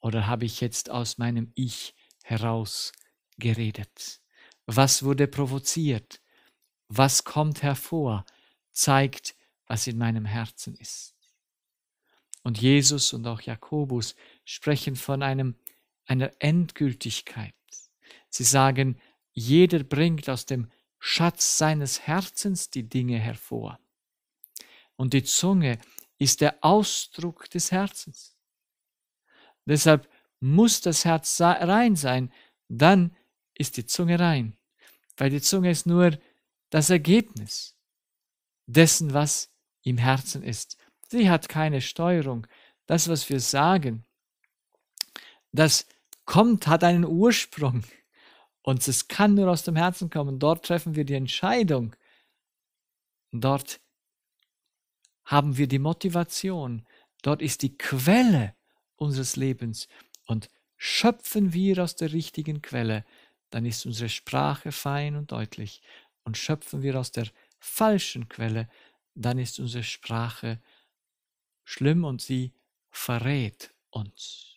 [SPEAKER 1] oder habe ich jetzt aus meinem Ich heraus geredet. Was wurde provoziert? Was kommt hervor? Zeigt, was in meinem Herzen ist. Und Jesus und auch Jakobus sprechen von einem, einer Endgültigkeit. Sie sagen, jeder bringt aus dem Schatz seines Herzens die Dinge hervor. Und die Zunge ist der Ausdruck des Herzens. Deshalb muss das Herz rein sein, dann ist die Zunge rein, weil die Zunge ist nur das Ergebnis dessen, was im Herzen ist. Sie hat keine Steuerung. Das, was wir sagen, das kommt, hat einen Ursprung. Und es kann nur aus dem Herzen kommen. Dort treffen wir die Entscheidung. Dort haben wir die Motivation. Dort ist die Quelle unseres Lebens. Und schöpfen wir aus der richtigen Quelle, dann ist unsere Sprache fein und deutlich. Und schöpfen wir aus der falschen Quelle, dann ist unsere Sprache schlimm und sie verrät uns.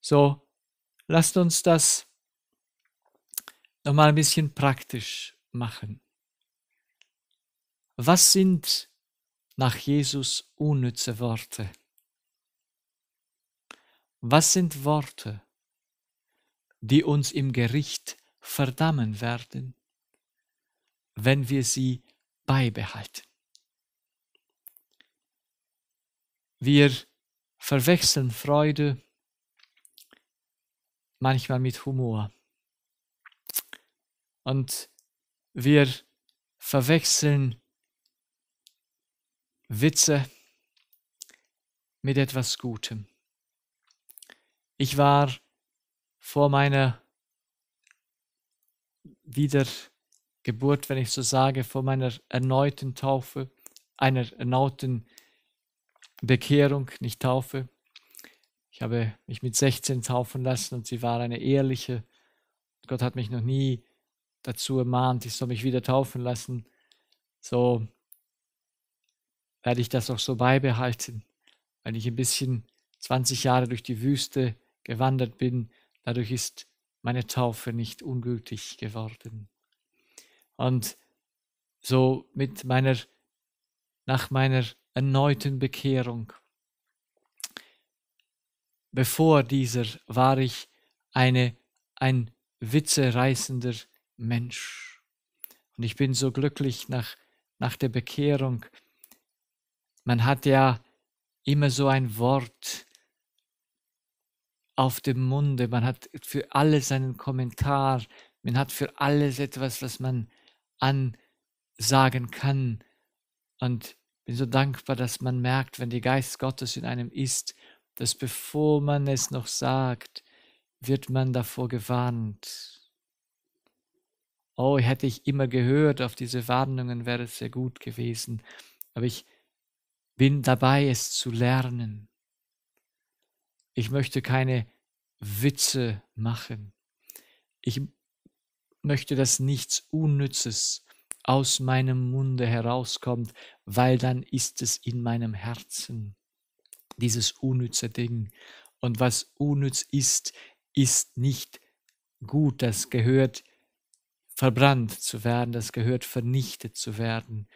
[SPEAKER 1] So, lasst uns das nochmal ein bisschen praktisch machen. Was sind nach Jesus unnütze Worte? Was sind Worte, die uns im Gericht verdammen werden, wenn wir sie beibehalten. Wir verwechseln Freude manchmal mit Humor. Und wir verwechseln Witze mit etwas Gutem. Ich war vor meiner Wiedergeburt, wenn ich so sage, vor meiner erneuten Taufe, einer erneuten Bekehrung, nicht Taufe. Ich habe mich mit 16 taufen lassen und sie war eine ehrliche. Gott hat mich noch nie dazu ermahnt, ich soll mich wieder taufen lassen. So werde ich das auch so beibehalten. Wenn ich ein bisschen 20 Jahre durch die Wüste gewandert bin, Dadurch ist meine Taufe nicht ungültig geworden. Und so mit meiner, nach meiner erneuten Bekehrung, bevor dieser war ich eine, ein witzereißender Mensch. Und ich bin so glücklich nach, nach der Bekehrung. Man hat ja immer so ein Wort, auf dem Munde, man hat für alles einen Kommentar, man hat für alles etwas, was man ansagen kann. Und bin so dankbar, dass man merkt, wenn der Geist Gottes in einem ist, dass bevor man es noch sagt, wird man davor gewarnt. Oh, hätte ich immer gehört auf diese Warnungen, wäre es sehr gut gewesen. Aber ich bin dabei, es zu lernen. Ich möchte keine Witze machen. Ich möchte, dass nichts Unnützes aus meinem Munde herauskommt, weil dann ist es in meinem Herzen, dieses unnütze Ding. Und was unnütz ist, ist nicht gut, das gehört verbrannt zu werden, das gehört vernichtet zu werden.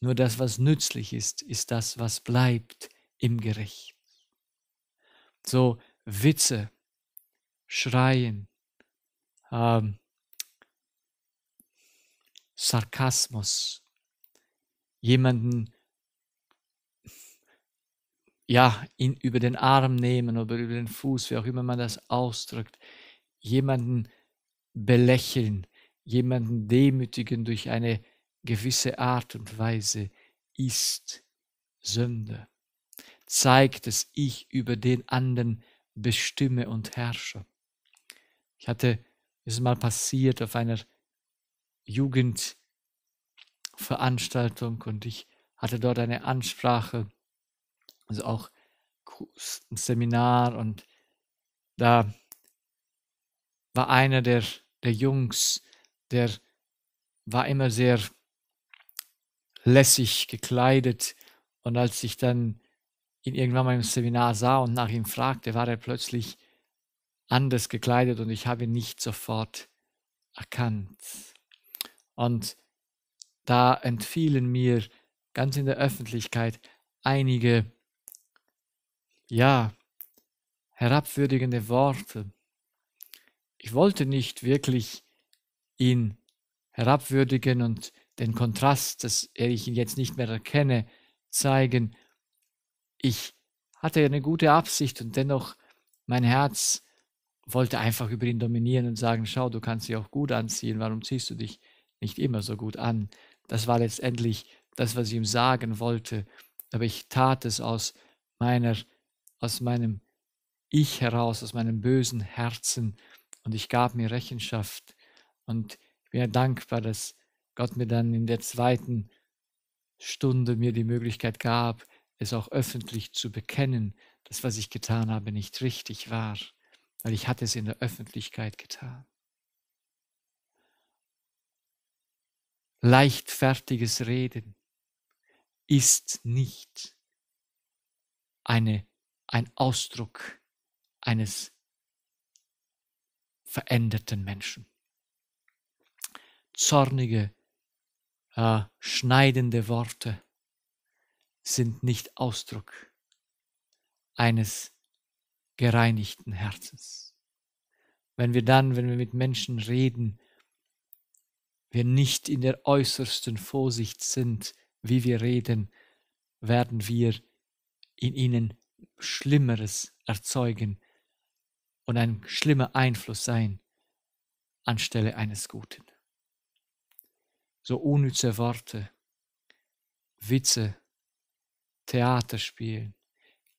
[SPEAKER 1] Nur das, was nützlich ist, ist das, was bleibt im Gericht so Witze, Schreien, ähm, Sarkasmus, jemanden ja, ihn über den Arm nehmen oder über den Fuß, wie auch immer man das ausdrückt, jemanden belächeln, jemanden demütigen durch eine gewisse Art und Weise ist Sünde zeigt, dass ich über den anderen bestimme und herrsche. Ich hatte, ist mal passiert auf einer Jugendveranstaltung und ich hatte dort eine Ansprache, also auch ein Seminar und da war einer der, der Jungs, der war immer sehr lässig gekleidet und als ich dann ihn irgendwann mal im Seminar sah und nach ihm fragte, war er plötzlich anders gekleidet und ich habe ihn nicht sofort erkannt. Und da entfielen mir ganz in der Öffentlichkeit einige, ja, herabwürdigende Worte. Ich wollte nicht wirklich ihn herabwürdigen und den Kontrast, dass ich ihn jetzt nicht mehr erkenne, zeigen, ich hatte eine gute Absicht und dennoch mein Herz wollte einfach über ihn dominieren und sagen, schau, du kannst dich auch gut anziehen, warum ziehst du dich nicht immer so gut an? Das war letztendlich das, was ich ihm sagen wollte, aber ich tat es aus meiner, aus meinem Ich heraus, aus meinem bösen Herzen und ich gab mir Rechenschaft und ich bin ja dankbar, dass Gott mir dann in der zweiten Stunde mir die Möglichkeit gab, es auch öffentlich zu bekennen, dass was ich getan habe nicht richtig war, weil ich hatte es in der Öffentlichkeit getan. Leichtfertiges Reden ist nicht eine, ein Ausdruck eines veränderten Menschen. Zornige, äh, schneidende Worte sind nicht Ausdruck eines gereinigten Herzens. Wenn wir dann, wenn wir mit Menschen reden, wir nicht in der äußersten Vorsicht sind, wie wir reden, werden wir in ihnen Schlimmeres erzeugen und ein schlimmer Einfluss sein anstelle eines Guten. So unnütze Worte, Witze, Theater spielen,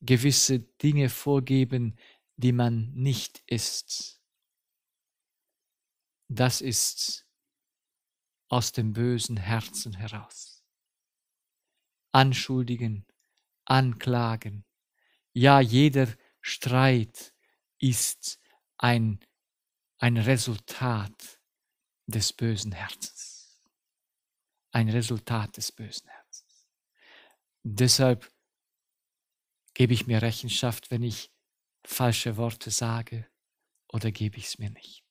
[SPEAKER 1] gewisse Dinge vorgeben, die man nicht ist. Das ist aus dem bösen Herzen heraus. Anschuldigen, anklagen, ja jeder Streit ist ein, ein Resultat des bösen Herzens. Ein Resultat des bösen Herzens. Und deshalb gebe ich mir Rechenschaft, wenn ich falsche Worte sage oder gebe ich es mir nicht?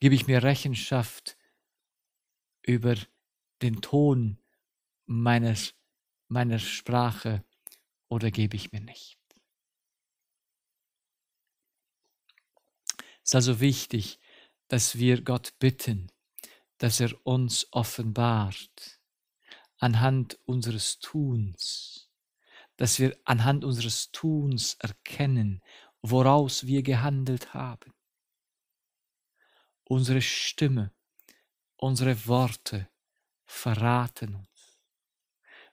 [SPEAKER 1] Gebe ich mir Rechenschaft über den Ton meines, meiner Sprache oder gebe ich mir nicht? Es ist also wichtig, dass wir Gott bitten, dass er uns offenbart, anhand unseres Tuns, dass wir anhand unseres Tuns erkennen, woraus wir gehandelt haben. Unsere Stimme, unsere Worte verraten uns.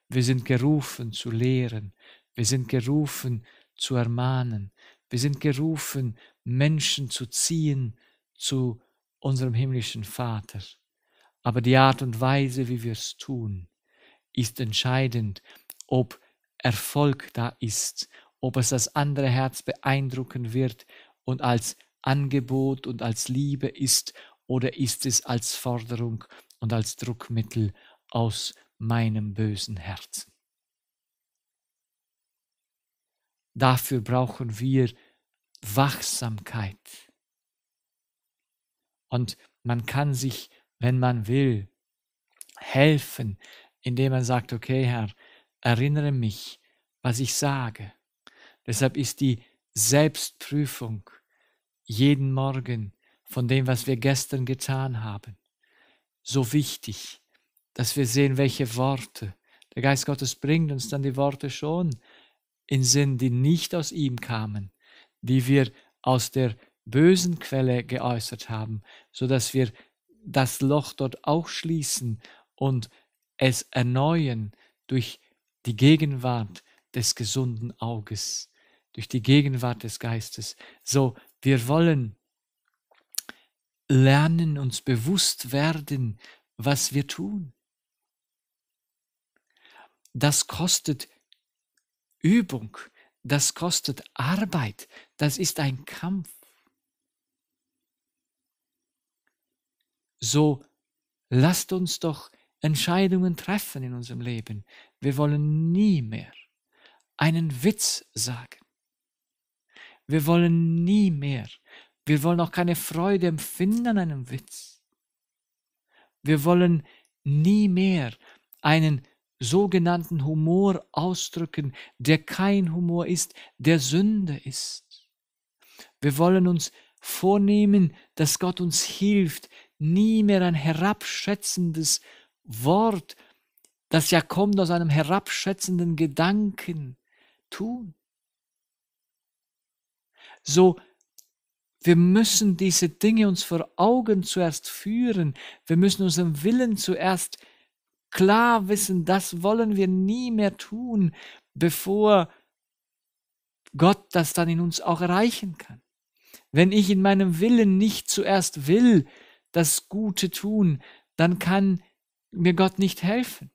[SPEAKER 1] Wir sind gerufen zu lehren, wir sind gerufen zu ermahnen, wir sind gerufen, Menschen zu ziehen zu unserem himmlischen Vater. Aber die Art und Weise, wie wir es tun, ist entscheidend, ob Erfolg da ist, ob es das andere Herz beeindrucken wird und als Angebot und als Liebe ist oder ist es als Forderung und als Druckmittel aus meinem bösen Herzen. Dafür brauchen wir Wachsamkeit. Und man kann sich, wenn man will, helfen, indem er sagt, okay Herr, erinnere mich, was ich sage. Deshalb ist die Selbstprüfung jeden Morgen von dem, was wir gestern getan haben, so wichtig, dass wir sehen, welche Worte. Der Geist Gottes bringt uns dann die Worte schon in Sinn, die nicht aus ihm kamen, die wir aus der bösen Quelle geäußert haben, so dass wir das Loch dort auch schließen und es erneuern durch die Gegenwart des gesunden Auges, durch die Gegenwart des Geistes. So, wir wollen lernen, uns bewusst werden, was wir tun. Das kostet Übung, das kostet Arbeit, das ist ein Kampf. So lasst uns doch Entscheidungen treffen in unserem Leben. Wir wollen nie mehr einen Witz sagen. Wir wollen nie mehr. Wir wollen auch keine Freude empfinden an einem Witz. Wir wollen nie mehr einen sogenannten Humor ausdrücken, der kein Humor ist, der Sünde ist. Wir wollen uns vornehmen, dass Gott uns hilft, nie mehr ein herabschätzendes Wort, das ja kommt aus einem herabschätzenden Gedanken, tun. So, wir müssen diese Dinge uns vor Augen zuerst führen, wir müssen unseren Willen zuerst klar wissen, das wollen wir nie mehr tun, bevor Gott das dann in uns auch erreichen kann. Wenn ich in meinem Willen nicht zuerst will, das Gute tun, dann kann ich mir Gott nicht helfen.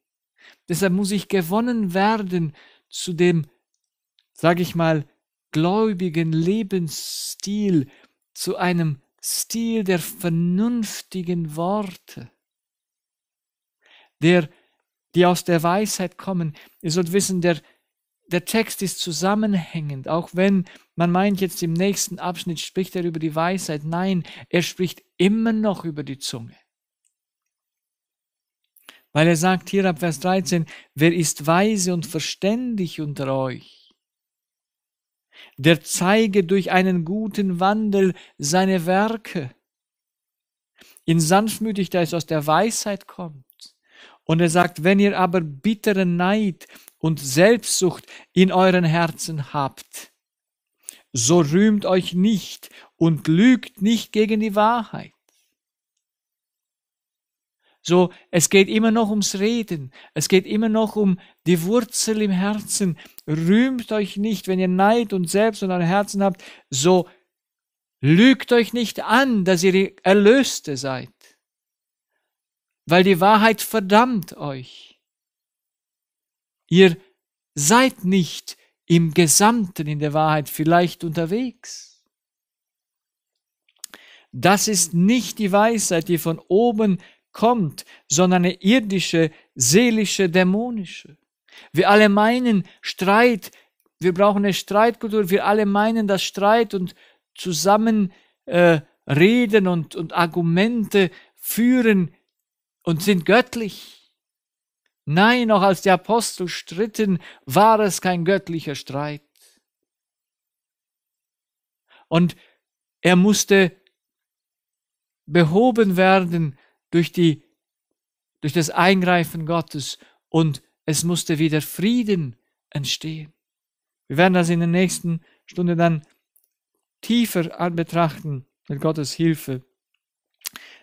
[SPEAKER 1] Deshalb muss ich gewonnen werden zu dem, sage ich mal, gläubigen Lebensstil, zu einem Stil der vernünftigen Worte, der, die aus der Weisheit kommen. Ihr sollt wissen, der, der Text ist zusammenhängend, auch wenn man meint, jetzt im nächsten Abschnitt spricht er über die Weisheit. Nein, er spricht immer noch über die Zunge. Weil er sagt hier ab Vers 13, wer ist weise und verständig unter euch? Der zeige durch einen guten Wandel seine Werke. In sanftmütig, da es aus der Weisheit kommt. Und er sagt, wenn ihr aber bitteren Neid und Selbstsucht in euren Herzen habt, so rühmt euch nicht und lügt nicht gegen die Wahrheit. So, es geht immer noch ums Reden. Es geht immer noch um die Wurzel im Herzen. Rühmt euch nicht, wenn ihr Neid und Selbst und ein Herzen habt. So, lügt euch nicht an, dass ihr die Erlöste seid. Weil die Wahrheit verdammt euch. Ihr seid nicht im Gesamten in der Wahrheit vielleicht unterwegs. Das ist nicht die Weisheit, die von oben kommt, sondern eine irdische, seelische, dämonische. Wir alle meinen Streit, wir brauchen eine Streitkultur, wir alle meinen, dass Streit und Zusammenreden äh, und, und Argumente führen und sind göttlich. Nein, auch als die Apostel stritten, war es kein göttlicher Streit. Und er musste behoben werden durch, die, durch das Eingreifen Gottes und es musste wieder Frieden entstehen. Wir werden das in der nächsten Stunde dann tiefer anbetrachten mit Gottes Hilfe.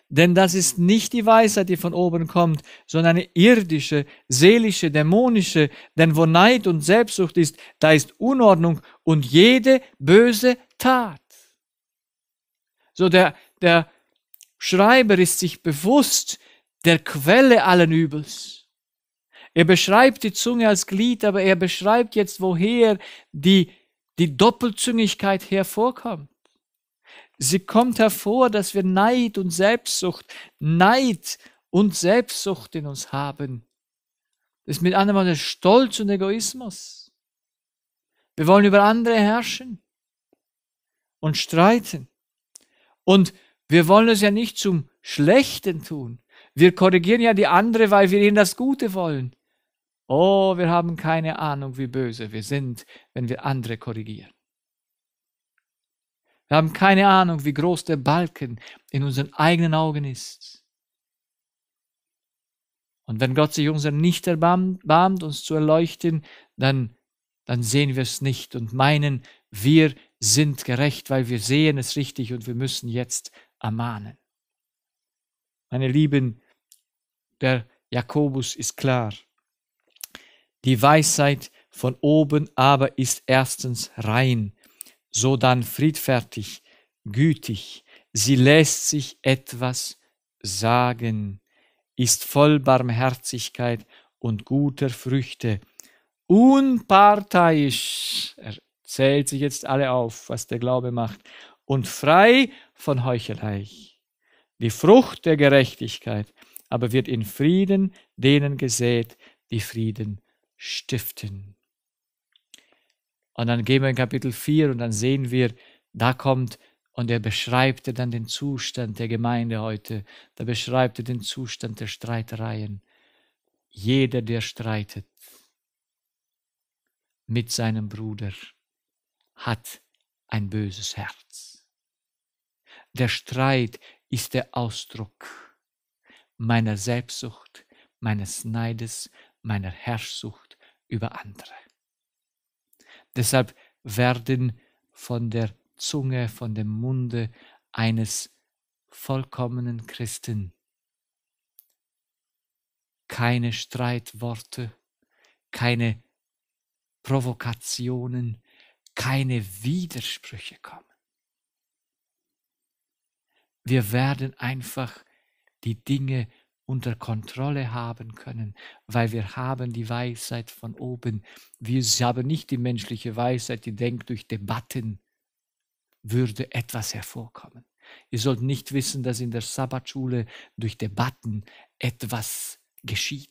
[SPEAKER 1] Denn das ist nicht die Weisheit, die von oben kommt, sondern eine irdische, seelische, dämonische. Denn wo Neid und Selbstsucht ist, da ist Unordnung und jede böse Tat. So der, der Schreiber ist sich bewusst der Quelle allen Übels. Er beschreibt die Zunge als Glied, aber er beschreibt jetzt, woher die, die Doppelzüngigkeit hervorkommt. Sie kommt hervor, dass wir Neid und Selbstsucht, Neid und Selbstsucht in uns haben. Das ist mit anderen Worten Stolz und Egoismus. Wir wollen über andere herrschen und streiten. Und wir wollen es ja nicht zum Schlechten tun. Wir korrigieren ja die andere, weil wir ihnen das Gute wollen. Oh, wir haben keine Ahnung, wie böse wir sind, wenn wir andere korrigieren. Wir haben keine Ahnung, wie groß der Balken in unseren eigenen Augen ist. Und wenn Gott sich unseren nicht erbarmt, uns zu erleuchten, dann, dann sehen wir es nicht und meinen, wir sind gerecht, weil wir sehen es richtig und wir müssen jetzt ermahnen. Meine Lieben, der Jakobus ist klar. Die Weisheit von oben aber ist erstens rein, sodann friedfertig, gütig, sie lässt sich etwas sagen, ist voll Barmherzigkeit und guter Früchte, unparteiisch, er zählt sich jetzt alle auf, was der Glaube macht, und frei von Heuchelei. Die Frucht der Gerechtigkeit aber wird in Frieden denen gesät, die Frieden stiften. Und dann gehen wir in Kapitel 4 und dann sehen wir, da kommt und er beschreibt dann den Zustand der Gemeinde heute, da beschreibt er den Zustand der Streitereien. Jeder, der streitet mit seinem Bruder, hat ein böses Herz. Der Streit ist der Ausdruck meiner Selbstsucht, meines Neides, meiner Herrschsucht über andere. Deshalb werden von der Zunge, von dem Munde eines vollkommenen Christen keine Streitworte, keine Provokationen, keine Widersprüche kommen. Wir werden einfach die Dinge unter Kontrolle haben können, weil wir haben die Weisheit von oben. Wir haben nicht die menschliche Weisheit, die denkt, durch Debatten würde etwas hervorkommen. Ihr sollt nicht wissen, dass in der Sabbatschule durch Debatten etwas geschieht.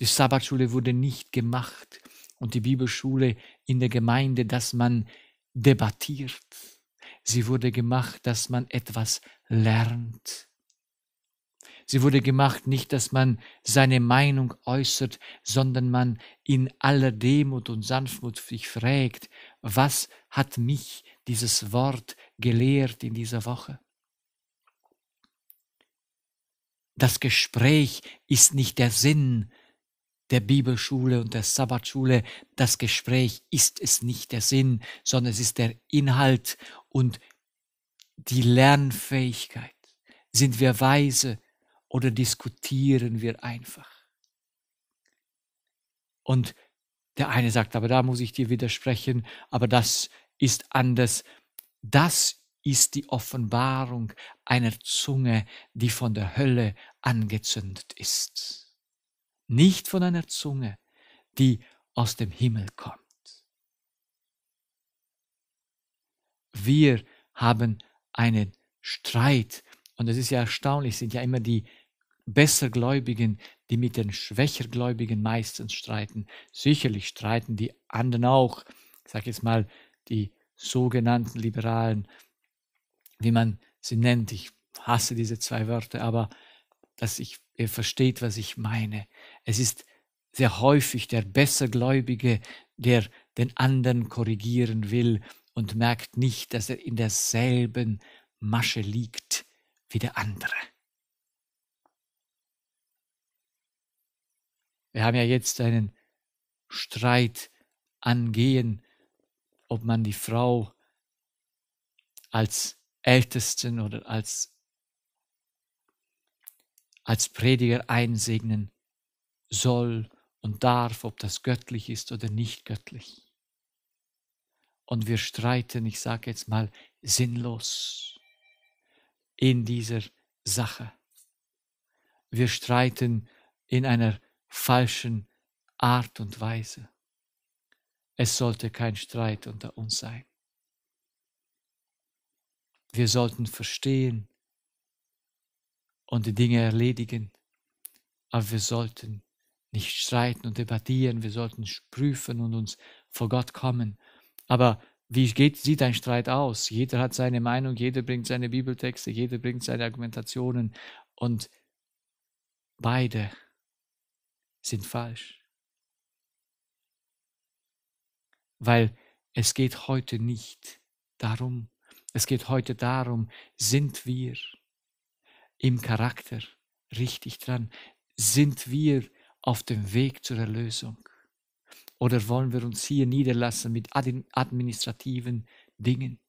[SPEAKER 1] Die Sabbatschule wurde nicht gemacht und die Bibelschule in der Gemeinde, dass man debattiert Sie wurde gemacht, dass man etwas lernt. Sie wurde gemacht nicht, dass man seine Meinung äußert, sondern man in aller Demut und Sanftmut sich fragt, was hat mich dieses Wort gelehrt in dieser Woche? Das Gespräch ist nicht der Sinn der Bibelschule und der Sabbatschule. Das Gespräch ist es nicht der Sinn, sondern es ist der Inhalt und die Lernfähigkeit. Sind wir weise oder diskutieren wir einfach? Und der eine sagt, aber da muss ich dir widersprechen, aber das ist anders. Das ist die Offenbarung einer Zunge, die von der Hölle angezündet ist. Nicht von einer Zunge, die aus dem Himmel kommt. wir haben einen Streit. Und es ist ja erstaunlich, sind ja immer die Bessergläubigen, die mit den Schwächergläubigen meistens streiten. Sicherlich streiten die anderen auch. Ich sage jetzt mal, die sogenannten Liberalen, wie man sie nennt. Ich hasse diese zwei Wörter, aber dass ich, ihr versteht, was ich meine. Es ist sehr häufig der Bessergläubige, der den anderen korrigieren will und merkt nicht, dass er in derselben Masche liegt wie der andere. Wir haben ja jetzt einen Streit angehen, ob man die Frau als Ältesten oder als, als Prediger einsegnen soll und darf, ob das göttlich ist oder nicht göttlich und wir streiten, ich sage jetzt mal, sinnlos in dieser Sache. Wir streiten in einer falschen Art und Weise. Es sollte kein Streit unter uns sein. Wir sollten verstehen und die Dinge erledigen, aber wir sollten nicht streiten und debattieren, wir sollten prüfen und uns vor Gott kommen aber wie geht, sieht ein Streit aus? Jeder hat seine Meinung, jeder bringt seine Bibeltexte, jeder bringt seine Argumentationen und beide sind falsch. Weil es geht heute nicht darum, es geht heute darum, sind wir im Charakter richtig dran? Sind wir auf dem Weg zur Erlösung? Oder wollen wir uns hier niederlassen mit administrativen Dingen?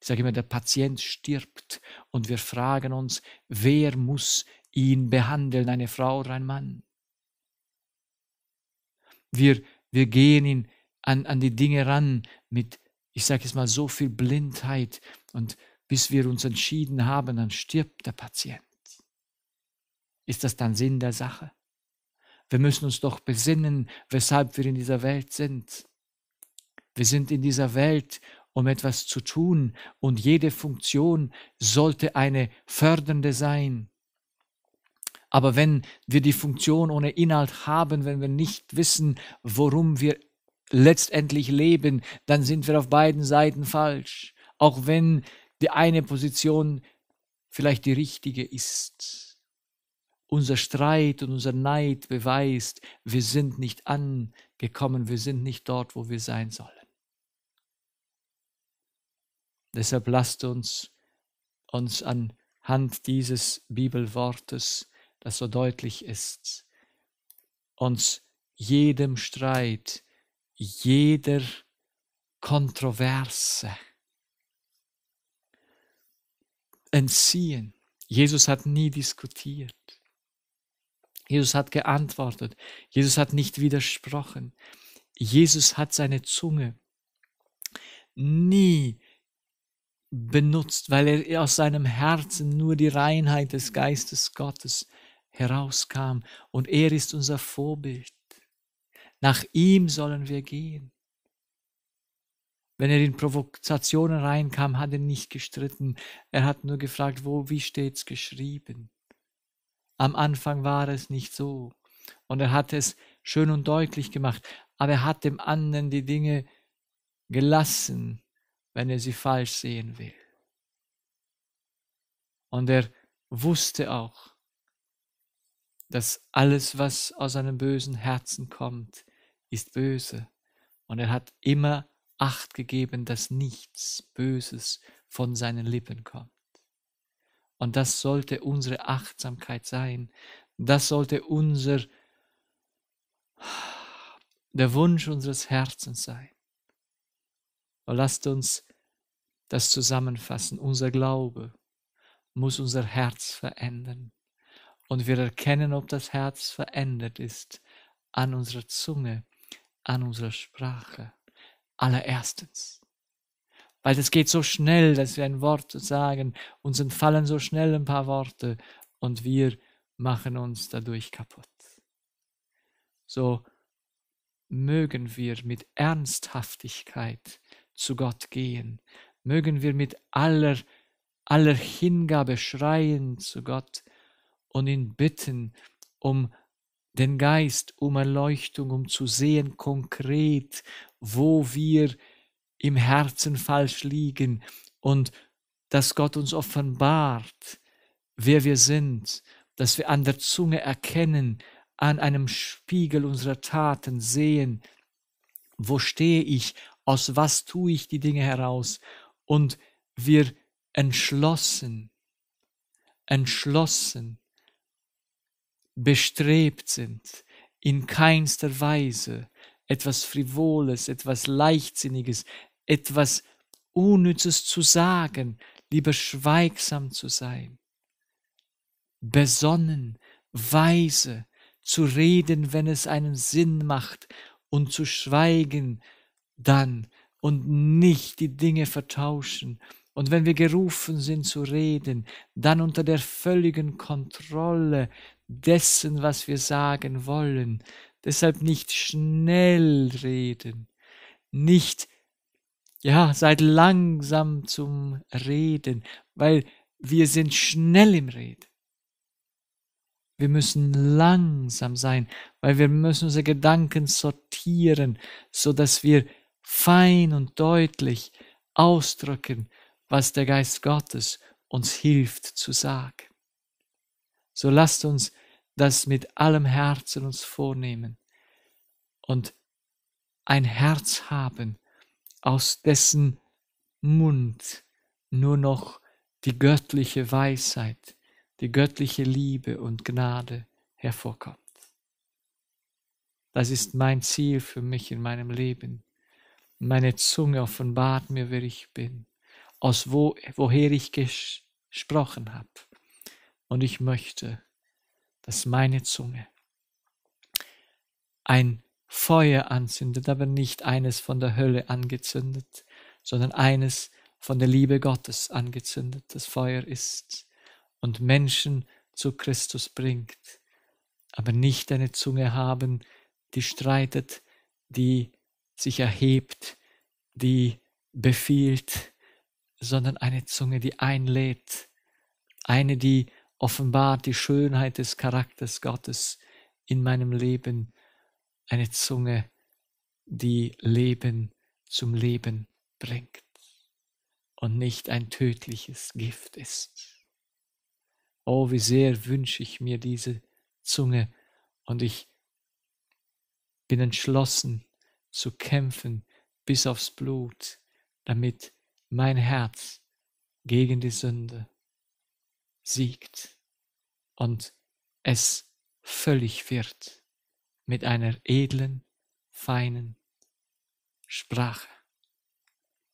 [SPEAKER 1] Ich sage immer, der Patient stirbt und wir fragen uns, wer muss ihn behandeln, eine Frau oder ein Mann? Wir, wir gehen ihn an, an die Dinge ran mit, ich sage es mal, so viel Blindheit und bis wir uns entschieden haben, dann stirbt der Patient. Ist das dann Sinn der Sache? Wir müssen uns doch besinnen, weshalb wir in dieser Welt sind. Wir sind in dieser Welt, um etwas zu tun, und jede Funktion sollte eine fördernde sein. Aber wenn wir die Funktion ohne Inhalt haben, wenn wir nicht wissen, worum wir letztendlich leben, dann sind wir auf beiden Seiten falsch, auch wenn die eine Position vielleicht die richtige ist unser Streit und unser Neid beweist, wir sind nicht angekommen, wir sind nicht dort, wo wir sein sollen. Deshalb lasst uns uns anhand dieses Bibelwortes, das so deutlich ist, uns jedem Streit, jeder Kontroverse entziehen. Jesus hat nie diskutiert. Jesus hat geantwortet. Jesus hat nicht widersprochen. Jesus hat seine Zunge nie benutzt, weil er aus seinem Herzen nur die Reinheit des Geistes Gottes herauskam. Und er ist unser Vorbild. Nach ihm sollen wir gehen. Wenn er in Provokationen reinkam, hat er nicht gestritten. Er hat nur gefragt, wo, wie steht's geschrieben? Am Anfang war es nicht so. Und er hat es schön und deutlich gemacht. Aber er hat dem anderen die Dinge gelassen, wenn er sie falsch sehen will. Und er wusste auch, dass alles, was aus einem bösen Herzen kommt, ist böse. Und er hat immer Acht gegeben, dass nichts Böses von seinen Lippen kommt. Und das sollte unsere Achtsamkeit sein. Das sollte unser, der Wunsch unseres Herzens sein. Und lasst uns das zusammenfassen. Unser Glaube muss unser Herz verändern. Und wir erkennen, ob das Herz verändert ist an unserer Zunge, an unserer Sprache. Allererstens weil es geht so schnell, dass wir ein Wort sagen, uns entfallen so schnell ein paar Worte und wir machen uns dadurch kaputt. So mögen wir mit Ernsthaftigkeit zu Gott gehen, mögen wir mit aller, aller Hingabe schreien zu Gott und ihn bitten um den Geist, um Erleuchtung, um zu sehen konkret, wo wir im Herzen falsch liegen und dass Gott uns offenbart, wer wir sind, dass wir an der Zunge erkennen, an einem Spiegel unserer Taten sehen, wo stehe ich, aus was tue ich die Dinge heraus und wir entschlossen, entschlossen, bestrebt sind, in keinster Weise etwas Frivoles, etwas Leichtsinniges, etwas Unnützes zu sagen, lieber schweigsam zu sein, besonnen, weise zu reden, wenn es einen Sinn macht, und zu schweigen dann und nicht die Dinge vertauschen, und wenn wir gerufen sind zu reden, dann unter der völligen Kontrolle dessen, was wir sagen wollen, deshalb nicht schnell reden, nicht ja, seid langsam zum Reden, weil wir sind schnell im Reden. Wir müssen langsam sein, weil wir müssen unsere Gedanken sortieren, so dass wir fein und deutlich ausdrücken, was der Geist Gottes uns hilft zu sagen. So lasst uns das mit allem Herzen uns vornehmen und ein Herz haben, aus dessen Mund nur noch die göttliche Weisheit, die göttliche Liebe und Gnade hervorkommt. Das ist mein Ziel für mich in meinem Leben. Meine Zunge offenbart mir, wer ich bin, aus wo, woher ich gesprochen habe. Und ich möchte, dass meine Zunge ein Feuer anzündet, aber nicht eines von der Hölle angezündet, sondern eines von der Liebe Gottes angezündet, das Feuer ist und Menschen zu Christus bringt, aber nicht eine Zunge haben, die streitet, die sich erhebt, die befiehlt, sondern eine Zunge, die einlädt, eine, die offenbart die Schönheit des Charakters Gottes in meinem Leben, eine Zunge, die Leben zum Leben bringt und nicht ein tödliches Gift ist. Oh, wie sehr wünsche ich mir diese Zunge und ich bin entschlossen zu kämpfen bis aufs Blut, damit mein Herz gegen die Sünde siegt und es völlig wird mit einer edlen, feinen Sprache,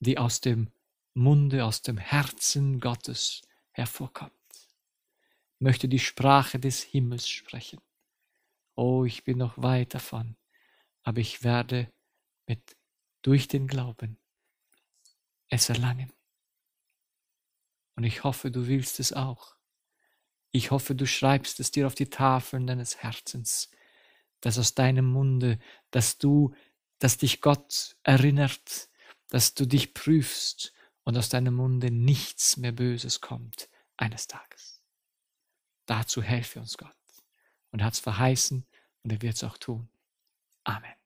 [SPEAKER 1] die aus dem Munde, aus dem Herzen Gottes hervorkommt. Ich möchte die Sprache des Himmels sprechen. Oh, ich bin noch weit davon, aber ich werde mit durch den Glauben es erlangen. Und ich hoffe, du willst es auch. Ich hoffe, du schreibst es dir auf die Tafeln deines Herzens das aus deinem Munde, dass du, dass dich Gott erinnert, dass du dich prüfst und aus deinem Munde nichts mehr Böses kommt eines Tages. Dazu helfe uns Gott und hat's verheißen und er wird's auch tun. Amen.